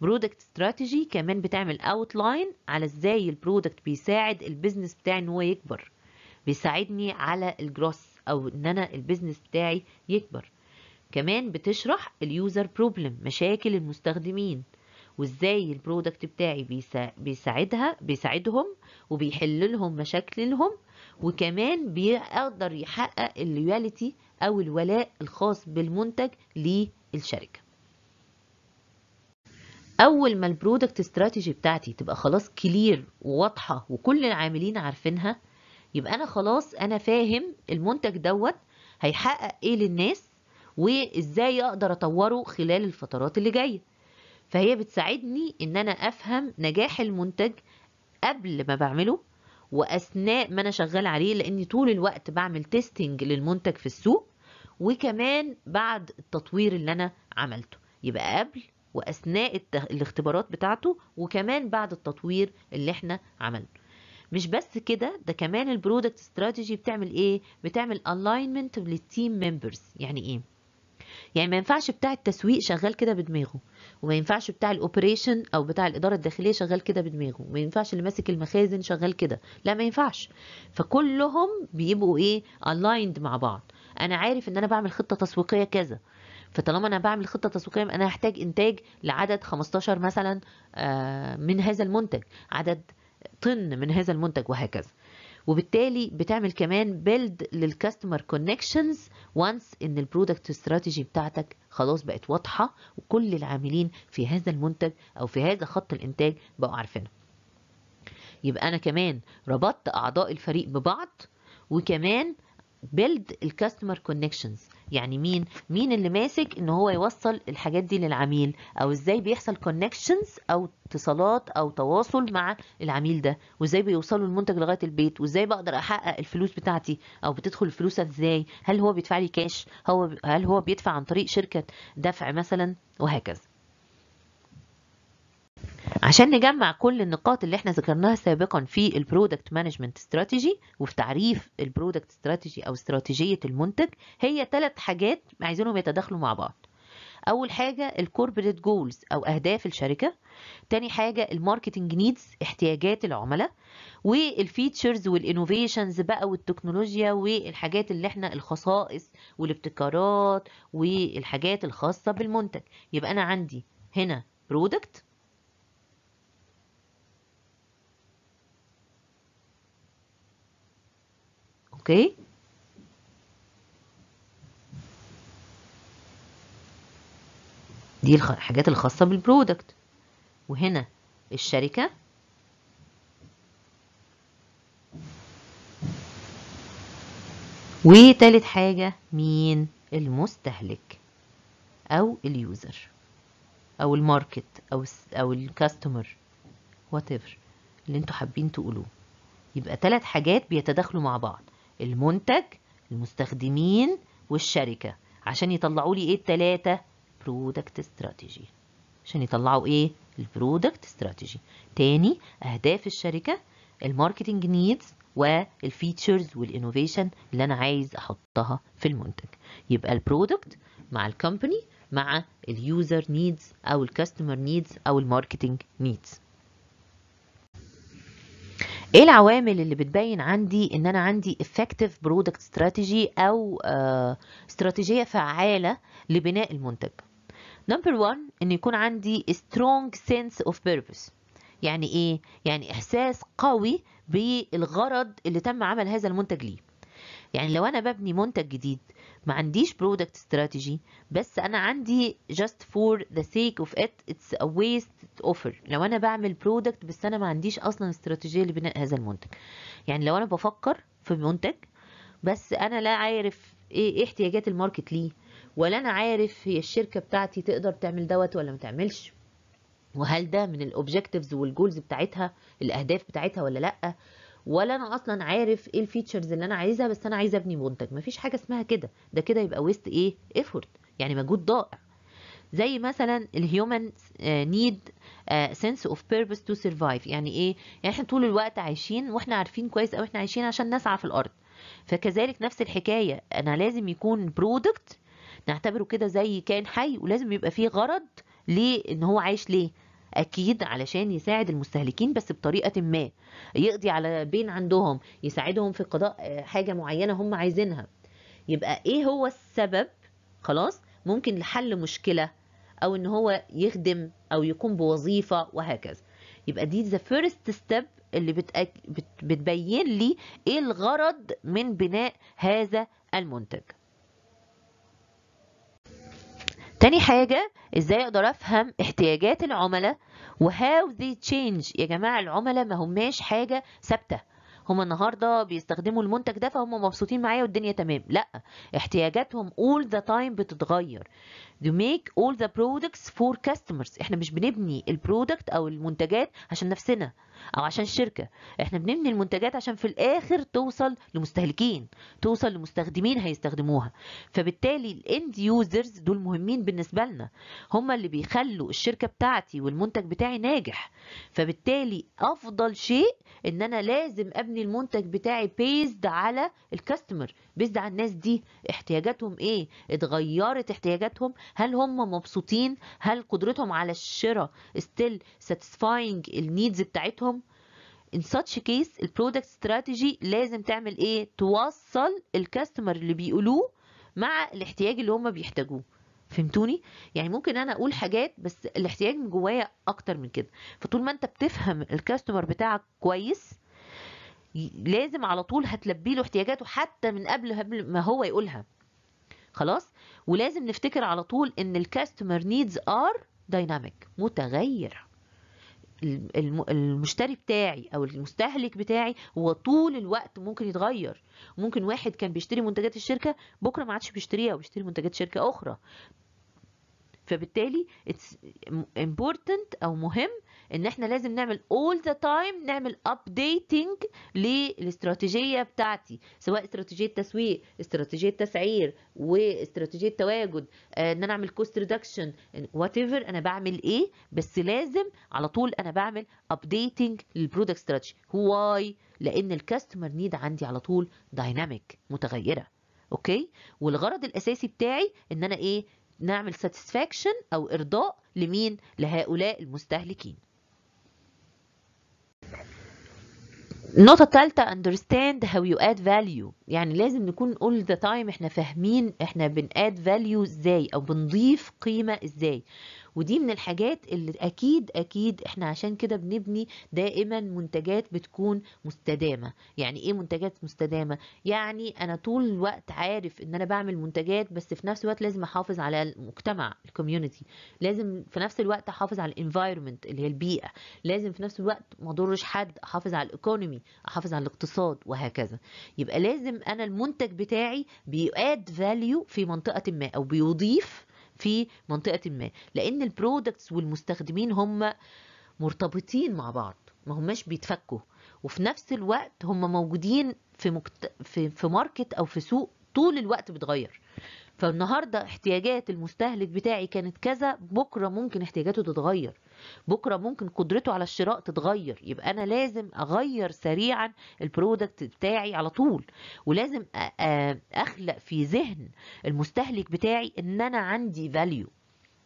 برودكت استراتيجي كمان بتعمل اوتلاين على ازاي البرودكت بيساعد البيزنس بتاعي ان هو يكبر بيساعدني على الجروس او ان انا البيزنس بتاعي يكبر كمان بتشرح اليوزر بروبلم مشاكل المستخدمين وازاي البرودكت بتاعي بيسا... بيساعدها بيساعدهم وبيحل لهم مشاكلهم وكمان بيقدر يحقق اللويالتي او الولاء الخاص بالمنتج للشركه اول ما البرودكت استراتيجي بتاعتي تبقى خلاص كلير وواضحه وكل العاملين عارفينها يبقى انا خلاص انا فاهم المنتج دوت هيحقق ايه للناس وازاي اقدر اطوره خلال الفترات اللي جايه فهي بتساعدني ان انا افهم نجاح المنتج قبل ما بعمله واثناء ما انا شغال عليه لاني طول الوقت بعمل تيستنج للمنتج في السوق وكمان بعد التطوير اللي انا عملته يبقى قبل واثناء الاختبارات بتاعته وكمان بعد التطوير اللي احنا عملناه مش بس كده ده كمان البرودكت استراتيجي بتعمل ايه بتعمل الاينمنت للتيم ممبرز يعني ايه يعني ما ينفعش بتاع التسويق شغال كده بدماغه وما ينفعش بتاع الاوبريشن او بتاع الاداره الداخليه شغال كده بدماغه وما ينفعش اللي ماسك المخازن شغال كده لا ما ينفعش فكلهم بيبقوا ايه الايند مع بعض انا عارف ان انا بعمل خطه تسويقيه كذا فطالما انا بعمل خطه تسويقيه انا هحتاج انتاج لعدد 15 مثلا آه، من هذا المنتج عدد طن من هذا المنتج وهكذا وبالتالي بتعمل كمان بيلد للكاستمر كونكشنز وانس ان البرودكت استراتيجي بتاعتك خلاص بقت واضحه وكل العاملين في هذا المنتج او في هذا خط الانتاج بقوا عارفينها يبقى انا كمان ربطت اعضاء الفريق ببعض وكمان بيلد الكاستمر كونكشنز يعني مين مين اللي ماسك ان هو يوصل الحاجات دي للعميل او ازاي بيحصل كونكشنز او اتصالات او تواصل مع العميل ده وازاي بيوصلوا المنتج لغايه البيت وازاي بقدر احقق الفلوس بتاعتي او بتدخل الفلوس ازاي هل هو بيدفع لي كاش هو هل هو بيدفع عن طريق شركه دفع مثلا وهكذا عشان نجمع كل النقاط اللي احنا ذكرناها سابقا في البرودكت مانجمنت استراتيجي وفي تعريف البرودكت استراتيجي او استراتيجيه المنتج هي ثلاث حاجات عايزينهم يتداخلوا مع بعض اول حاجه الكوربريت جولز او اهداف الشركه تاني حاجه الماركتنج نيدز احتياجات العملاء والفيتشرز والانوفيشنز بقى والتكنولوجيا والحاجات اللي احنا الخصائص والابتكارات والحاجات الخاصه بالمنتج يبقى انا عندي هنا برودكت اوكي دي الحاجات الخاصة بالبرودكت وهنا الشركة وتالت حاجة مين المستهلك أو اليوزر أو الماركت أو أو الكاستمر وات ايفر اللي انتوا حابين تقولوه يبقى تلات حاجات بيتداخلوا مع بعض المنتج المستخدمين والشركة عشان يطلعوا لي ايه التلاتة برودكت استراتيجي عشان يطلعوا ايه البرودكت استراتيجي تاني اهداف الشركة الماركتنج نيدز والفيتشرز والانوفيشن اللي انا عايز احطها في المنتج يبقى البرودكت مع الكومباني مع اليوزر نيدز او الكاستمر نيدز او الماركتنج نيدز ايه العوامل اللي بتبين عندي ان انا عندي effective product strategy او استراتيجيه فعاله لبناء المنتج نمبر 1 ان يكون عندي strong sense of purpose يعني ايه يعني احساس قوي بالغرض اللي تم عمل هذا المنتج ليه يعني لو انا ببني منتج جديد ما عنديش برودكت استراتيجي بس انا عندي just for the sake of it it's a waste offer لو انا بعمل برودكت بس انا ما عنديش اصلا استراتيجيه لبناء هذا المنتج يعني لو انا بفكر في منتج بس انا لا عارف ايه احتياجات الماركت ليه ولا انا عارف هي الشركه بتاعتي تقدر تعمل دوت ولا ما تعملش وهل ده من الاوبجكتيفز والجولز بتاعتها الاهداف بتاعتها ولا لا ولا انا اصلا عارف ايه الفيتشرز اللي انا عايزها بس انا عايزه ابني منتج مفيش حاجه اسمها كده ده كده يبقى ويست ايه ايفورت يعني مجهود ضائع زي مثلا الهيومن نيد سنس اوف بيربس تو سرفايف يعني ايه يعني احنا طول الوقت عايشين واحنا عارفين كويس او احنا عايشين عشان نسعى في الارض فكذلك نفس الحكايه انا لازم يكون برودكت نعتبره كده زي كائن حي ولازم يبقى فيه غرض ليه ان هو عايش ليه اكيد علشان يساعد المستهلكين بس بطريقه ما يقضي على بين عندهم يساعدهم في قضاء آه، حاجه معينه هم عايزينها يبقى ايه هو السبب خلاص ممكن لحل مشكله او ان هو يخدم او يقوم بوظيفه وهكذا يبقى دي ذا فيرست ستيب اللي بتبين لي ايه الغرض من بناء هذا المنتج تاني حاجة ازاي اقدر افهم احتياجات العملاء وهاو they change يا جماعة العملاء ما هماش حاجة ثابتة هما النهارده بيستخدموا المنتج ده فهم مبسوطين معايا والدنيا تمام لا احتياجاتهم all the time بتتغير to make all the products for customers احنا مش بنبني البرودكت او المنتجات عشان نفسنا او عشان الشركه احنا بنبني المنتجات عشان في الاخر توصل لمستهلكين توصل لمستخدمين هيستخدموها فبالتالي الاند يوزرز دول مهمين بالنسبه لنا هم اللي بيخلوا الشركه بتاعتي والمنتج بتاعي ناجح فبالتالي افضل شيء ان انا لازم ابني المنتج بتاعي بيزد على الكاستمر بيزد على الناس دي احتياجاتهم ايه اتغيرت احتياجاتهم هل هم مبسوطين هل قدرتهم على الشراء still satisfying النيدز بتاعتهم in such case البرودكت استراتيجي لازم تعمل ايه توصل الكاستمر اللي بيقولوه مع الاحتياج اللي هم بيحتاجوه فهمتوني يعني ممكن انا اقول حاجات بس الاحتياج من جوايا اكتر من كده فطول ما انت بتفهم الكاستمر بتاعك كويس لازم على طول هتلبي له احتياجاته حتى من قبل ما هو يقولها خلاص ولازم نفتكر على طول ان الكاستمر نيدز ار دايناميك متغير المشتري بتاعي او المستهلك بتاعي هو طول الوقت ممكن يتغير ممكن واحد كان بيشتري منتجات الشركه بكره ما عادش بيشتريها او بيشتري منتجات شركه اخرى فبالتالي اتس امبورتنت او مهم ان احنا لازم نعمل all the time نعمل updating للاستراتيجيه بتاعتي سواء استراتيجيه تسويق استراتيجيه تسعير واستراتيجيه تواجد آه، ان انا اعمل كوست ريدكشن وات ايفر انا بعمل ايه بس لازم على طول انا بعمل updating للبرودكت استراتيجي واي لان الكاستمر نيد عندي على طول دايناميك متغيره اوكي والغرض الاساسي بتاعي ان انا ايه نعمل ساتسفاكشن او ارضاء لمين لهؤلاء المستهلكين النقطة الثالثة understand how you add value يعني لازم نكون all the time احنا فاهمين احنا بن add value ازاي او بنضيف قيمة ازاي ودي من الحاجات اللي اكيد اكيد احنا عشان كده بنبني دائما منتجات بتكون مستدامه يعني ايه منتجات مستدامه يعني انا طول الوقت عارف ان انا بعمل منتجات بس في نفس الوقت لازم احافظ على المجتمع الكوميونتي لازم في نفس الوقت احافظ على الانفايرمنت اللي هي البيئه لازم في نفس الوقت ما اضرش حد احافظ على الايكونومي احافظ على الاقتصاد وهكذا يبقى لازم انا المنتج بتاعي بيؤاد فاليو في منطقه ما او بيضيف في منطقه ما لان البرودكتس والمستخدمين هم مرتبطين مع بعض ما هماش بيتفكوا وفي نفس الوقت هم موجودين في مكت... في في ماركت او في سوق طول الوقت بتغير فالنهارده احتياجات المستهلك بتاعي كانت كذا بكره ممكن احتياجاته تتغير بكره ممكن قدرته على الشراء تتغير يبقى انا لازم اغير سريعا البرودكت بتاعي على طول ولازم اخلق في ذهن المستهلك بتاعي ان انا عندي فاليو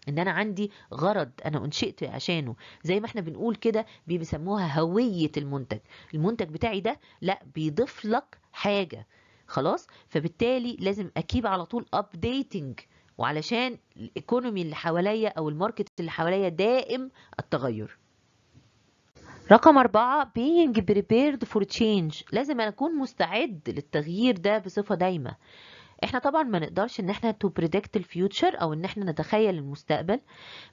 ان انا عندي غرض انا انشئت عشانه زي ما احنا بنقول كده بيسموها هويه المنتج المنتج بتاعي ده لا بيضيف لك حاجه خلاص فبالتالي لازم اكيب على طول ابديتنج وعلشان الايكونومي اللي حواليا او الماركت اللي حواليا دائم التغير رقم أربعة being prepared for change لازم أنا أكون مستعد للتغيير ده بصفة دايمة احنا طبعا ما نقدرش ان احنا to predict the future او ان احنا نتخيل المستقبل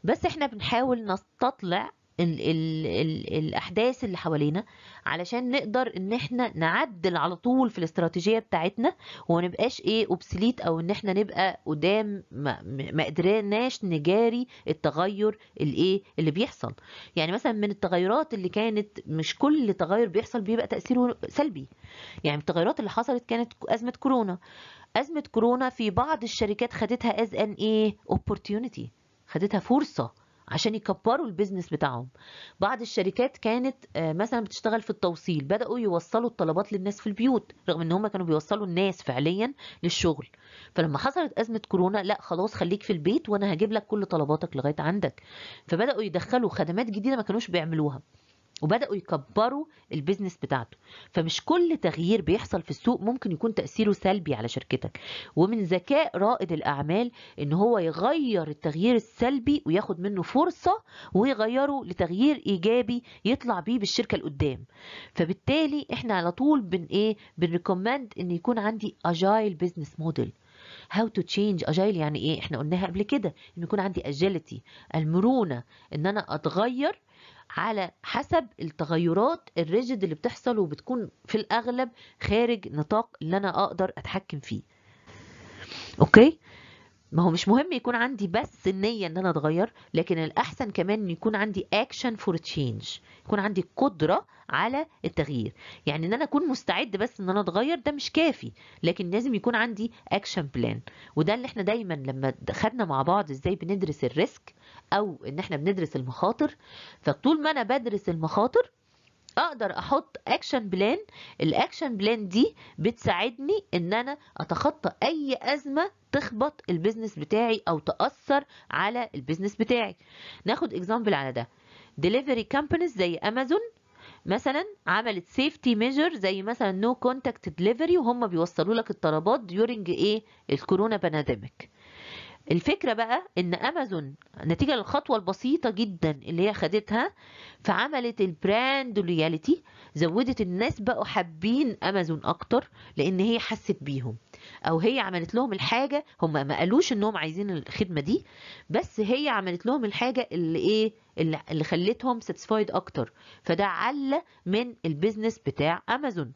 بس احنا بنحاول نستطلع ال ال ال الاحداث اللي حوالينا علشان نقدر ان احنا نعدل على طول في الاستراتيجيه بتاعتنا وما نبقاش ايه اوبسليت او ان احنا نبقى قدام ما قدرناش نجاري التغير الايه اللي بيحصل يعني مثلا من التغيرات اللي كانت مش كل تغير بيحصل بيبقى تاثيره سلبي يعني التغيرات اللي حصلت كانت ازمه كورونا ازمه كورونا في بعض الشركات خدتها از ان ايه اوبورتيونيتي خدتها فرصه عشان يكبروا البيزنس بتاعهم بعض الشركات كانت آه، مثلا بتشتغل في التوصيل بداوا يوصلوا الطلبات للناس في البيوت رغم ان هم كانوا بيوصلوا الناس فعليا للشغل فلما حصلت ازمه كورونا لا خلاص خليك في البيت وانا هجيب لك كل طلباتك لغايه عندك فبداوا يدخلوا خدمات جديده ما كانوش بيعملوها وبداوا يكبروا البيزنس بتاعته فمش كل تغيير بيحصل في السوق ممكن يكون تاثيره سلبي على شركتك ومن ذكاء رائد الاعمال ان هو يغير التغيير السلبي وياخد منه فرصه ويغيره لتغيير ايجابي يطلع بيه بالشركه لقدام فبالتالي احنا على طول بن ايه بنريكومند ان يكون عندي اجايل بيزنس موديل هاو تو تشينج اجايل يعني ايه احنا قلناها قبل كده ان يكون عندي اجيلتي المرونه ان انا اتغير على حسب التغيرات الريجد اللي بتحصل وبتكون في الاغلب خارج نطاق اللي انا اقدر اتحكم فيه اوكي ما هو مش مهم يكون عندي بس النية ان انا اتغير لكن الاحسن كمان ان يكون عندي اكشن فور تشينج يكون عندي قدرة على التغيير يعني ان انا اكون مستعد بس ان انا اتغير ده مش كافي لكن لازم يكون عندي اكشن بلان وده اللي احنا دايما لما خدنا مع بعض ازاي بندرس الريسك او ان احنا بندرس المخاطر فطول ما انا بدرس المخاطر اقدر احط اكشن بلان الاكشن بلان دي بتساعدني ان انا اتخطى اي ازمه تخبط البيزنس بتاعي او تاثر على البيزنس بتاعي ناخد اكزامبل على ده ديليفري كامبانيز زي امازون مثلا عملت سيفتي ميجر زي مثلا نو كونتاكت ديليفري وهم بيوصلوا لك الطلبات ديورنج ايه الكورونا بانديميك الفكرة بقى ان امازون نتيجة للخطوة البسيطة جدا اللي هي خدتها فعملت البراند لويالتي زودت الناس بقوا حابين امازون اكتر لان هي حست بيهم او هي عملت لهم الحاجة هم ما قالوش انهم عايزين الخدمة دي بس هي عملت لهم الحاجة اللي ايه اللي خلتهم ساتسفايد اكتر فده علة من البيزنس بتاع امازون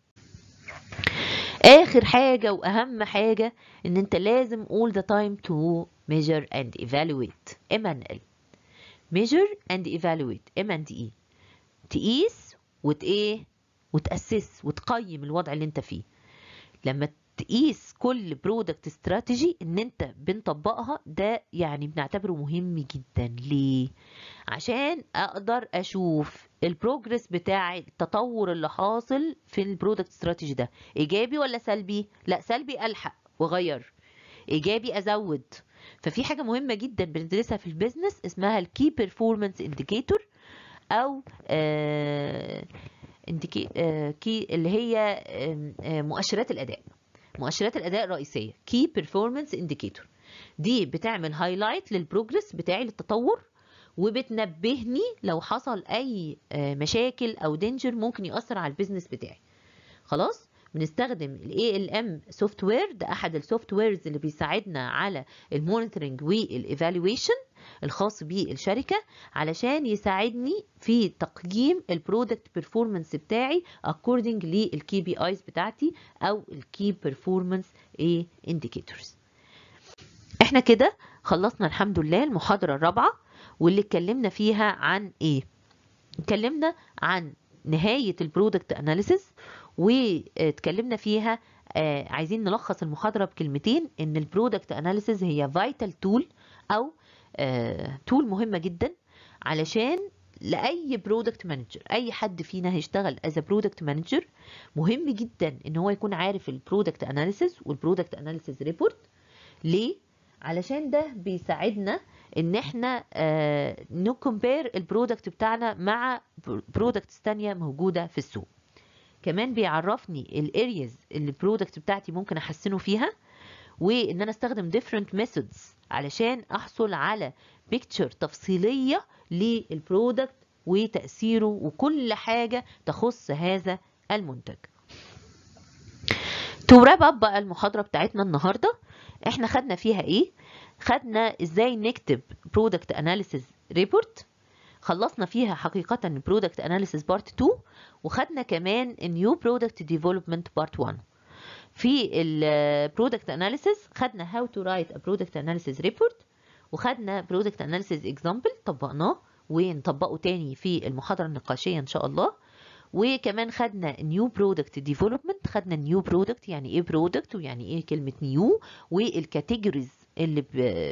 اخر حاجة واهم حاجة ان انت لازم all the time to measure and evaluate M and L measure and evaluate M and E تقيس وت وتأسس وتقيم الوضع اللي انت فيه لما تقيس كل برودكت استراتيجي ان انت بنطبقها ده يعني بنعتبره مهم جدا ليه عشان اقدر اشوف البروجرس بتاع التطور اللي حاصل في البرودكت استراتيجي ده ايجابي ولا سلبي لا سلبي الحق واغير ايجابي ازود ففي حاجه مهمه جدا بندرسها في البيزنس اسمها الكي بيرفورمانس انديكيتور او كي آه، آه، اللي هي آه، مؤشرات الاداء مؤشرات الاداء الرئيسيه كي بيرفورمانس انديكيتور دي بتعمل هايلايت للبروجرس بتاعي للتطور وبتنبهني لو حصل اي مشاكل او دينجر ممكن ياثر على البيزنس بتاعي خلاص بنستخدم الـ ALM سوفت وير ده احد السوفت ويرز اللي بيساعدنا على المونيتورنج والايفالويشن الخاص بالشركه علشان يساعدني في تقييم البرودكت performance بتاعي according للكي بي ايز بتاعتي او الكي key performance indicators احنا كده خلصنا الحمد لله المحاضره الرابعه واللي اتكلمنا فيها عن ايه اتكلمنا عن نهايه البرودكت اناليسيس واتكلمنا فيها آه، عايزين نلخص المحاضرة بكلمتين ان البرودكت اناليسز هي فايتال تول او تول آه، مهمة جدا علشان لاي برودكت مانجر اي حد فينا هيشتغل از برودكت مانجر مهم جدا ان هو يكون عارف البرودكت اناليسز والبرودكت اناليسز ريبورت ليه علشان ده بيساعدنا ان احنا آه، نكمبير البرودكت بتاعنا مع برودكتس تانية موجوده في السوق كمان بيعرفني الاريز اللي البرودكت بتاعتي ممكن احسنه فيها وان انا استخدم different methods علشان احصل على بيكتشر تفصيليه للبرودكت وتاثيره وكل حاجه تخص هذا المنتج تو راب اب بقى المحاضره بتاعتنا النهارده احنا خدنا فيها ايه خدنا ازاي نكتب برودكت اناليسز ريبورت خلصنا فيها حقيقة برودكت اناليسيس بارت 2 وخدنا كمان نيو برودكت ديفلوبمنت بارت 1 في البرودكت اناليسيس خدنا هاو تو رايت ا برودكت اناليسيس ريبورت وخدنا برودكت اناليسيس اكزامبل طبقناه ونطبقه تاني في المحاضرة النقاشية ان شاء الله وكمان خدنا نيو برودكت ديفلوبمنت خدنا نيو برودكت يعني ايه برودكت ويعني ايه كلمه نيو والكاتيجوريز اللي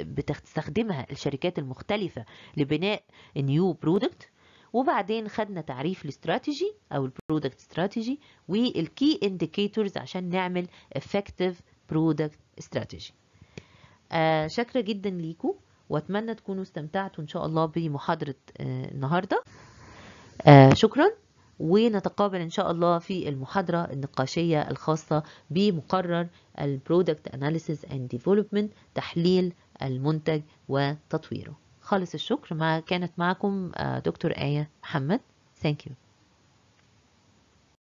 بتستخدمها الشركات المختلفة لبناء نيو برودكت وبعدين خدنا تعريف الاستراتيجي او البرودكت استراتيجي والكي انديكيتورز عشان نعمل افكتيف برودكت استراتيجي شكرا جدا ليكم واتمنى تكونوا استمتعتوا ان شاء الله بمحاضره آه النهارده آه شكرا ونتقابل ان شاء الله في المحاضره النقاشيه الخاصه بمقرر البرودكت اناليسيس اند ديفلوبمنت تحليل المنتج وتطويره خالص الشكر ما كانت معكم آه، دكتور ايه محمد ثانك يو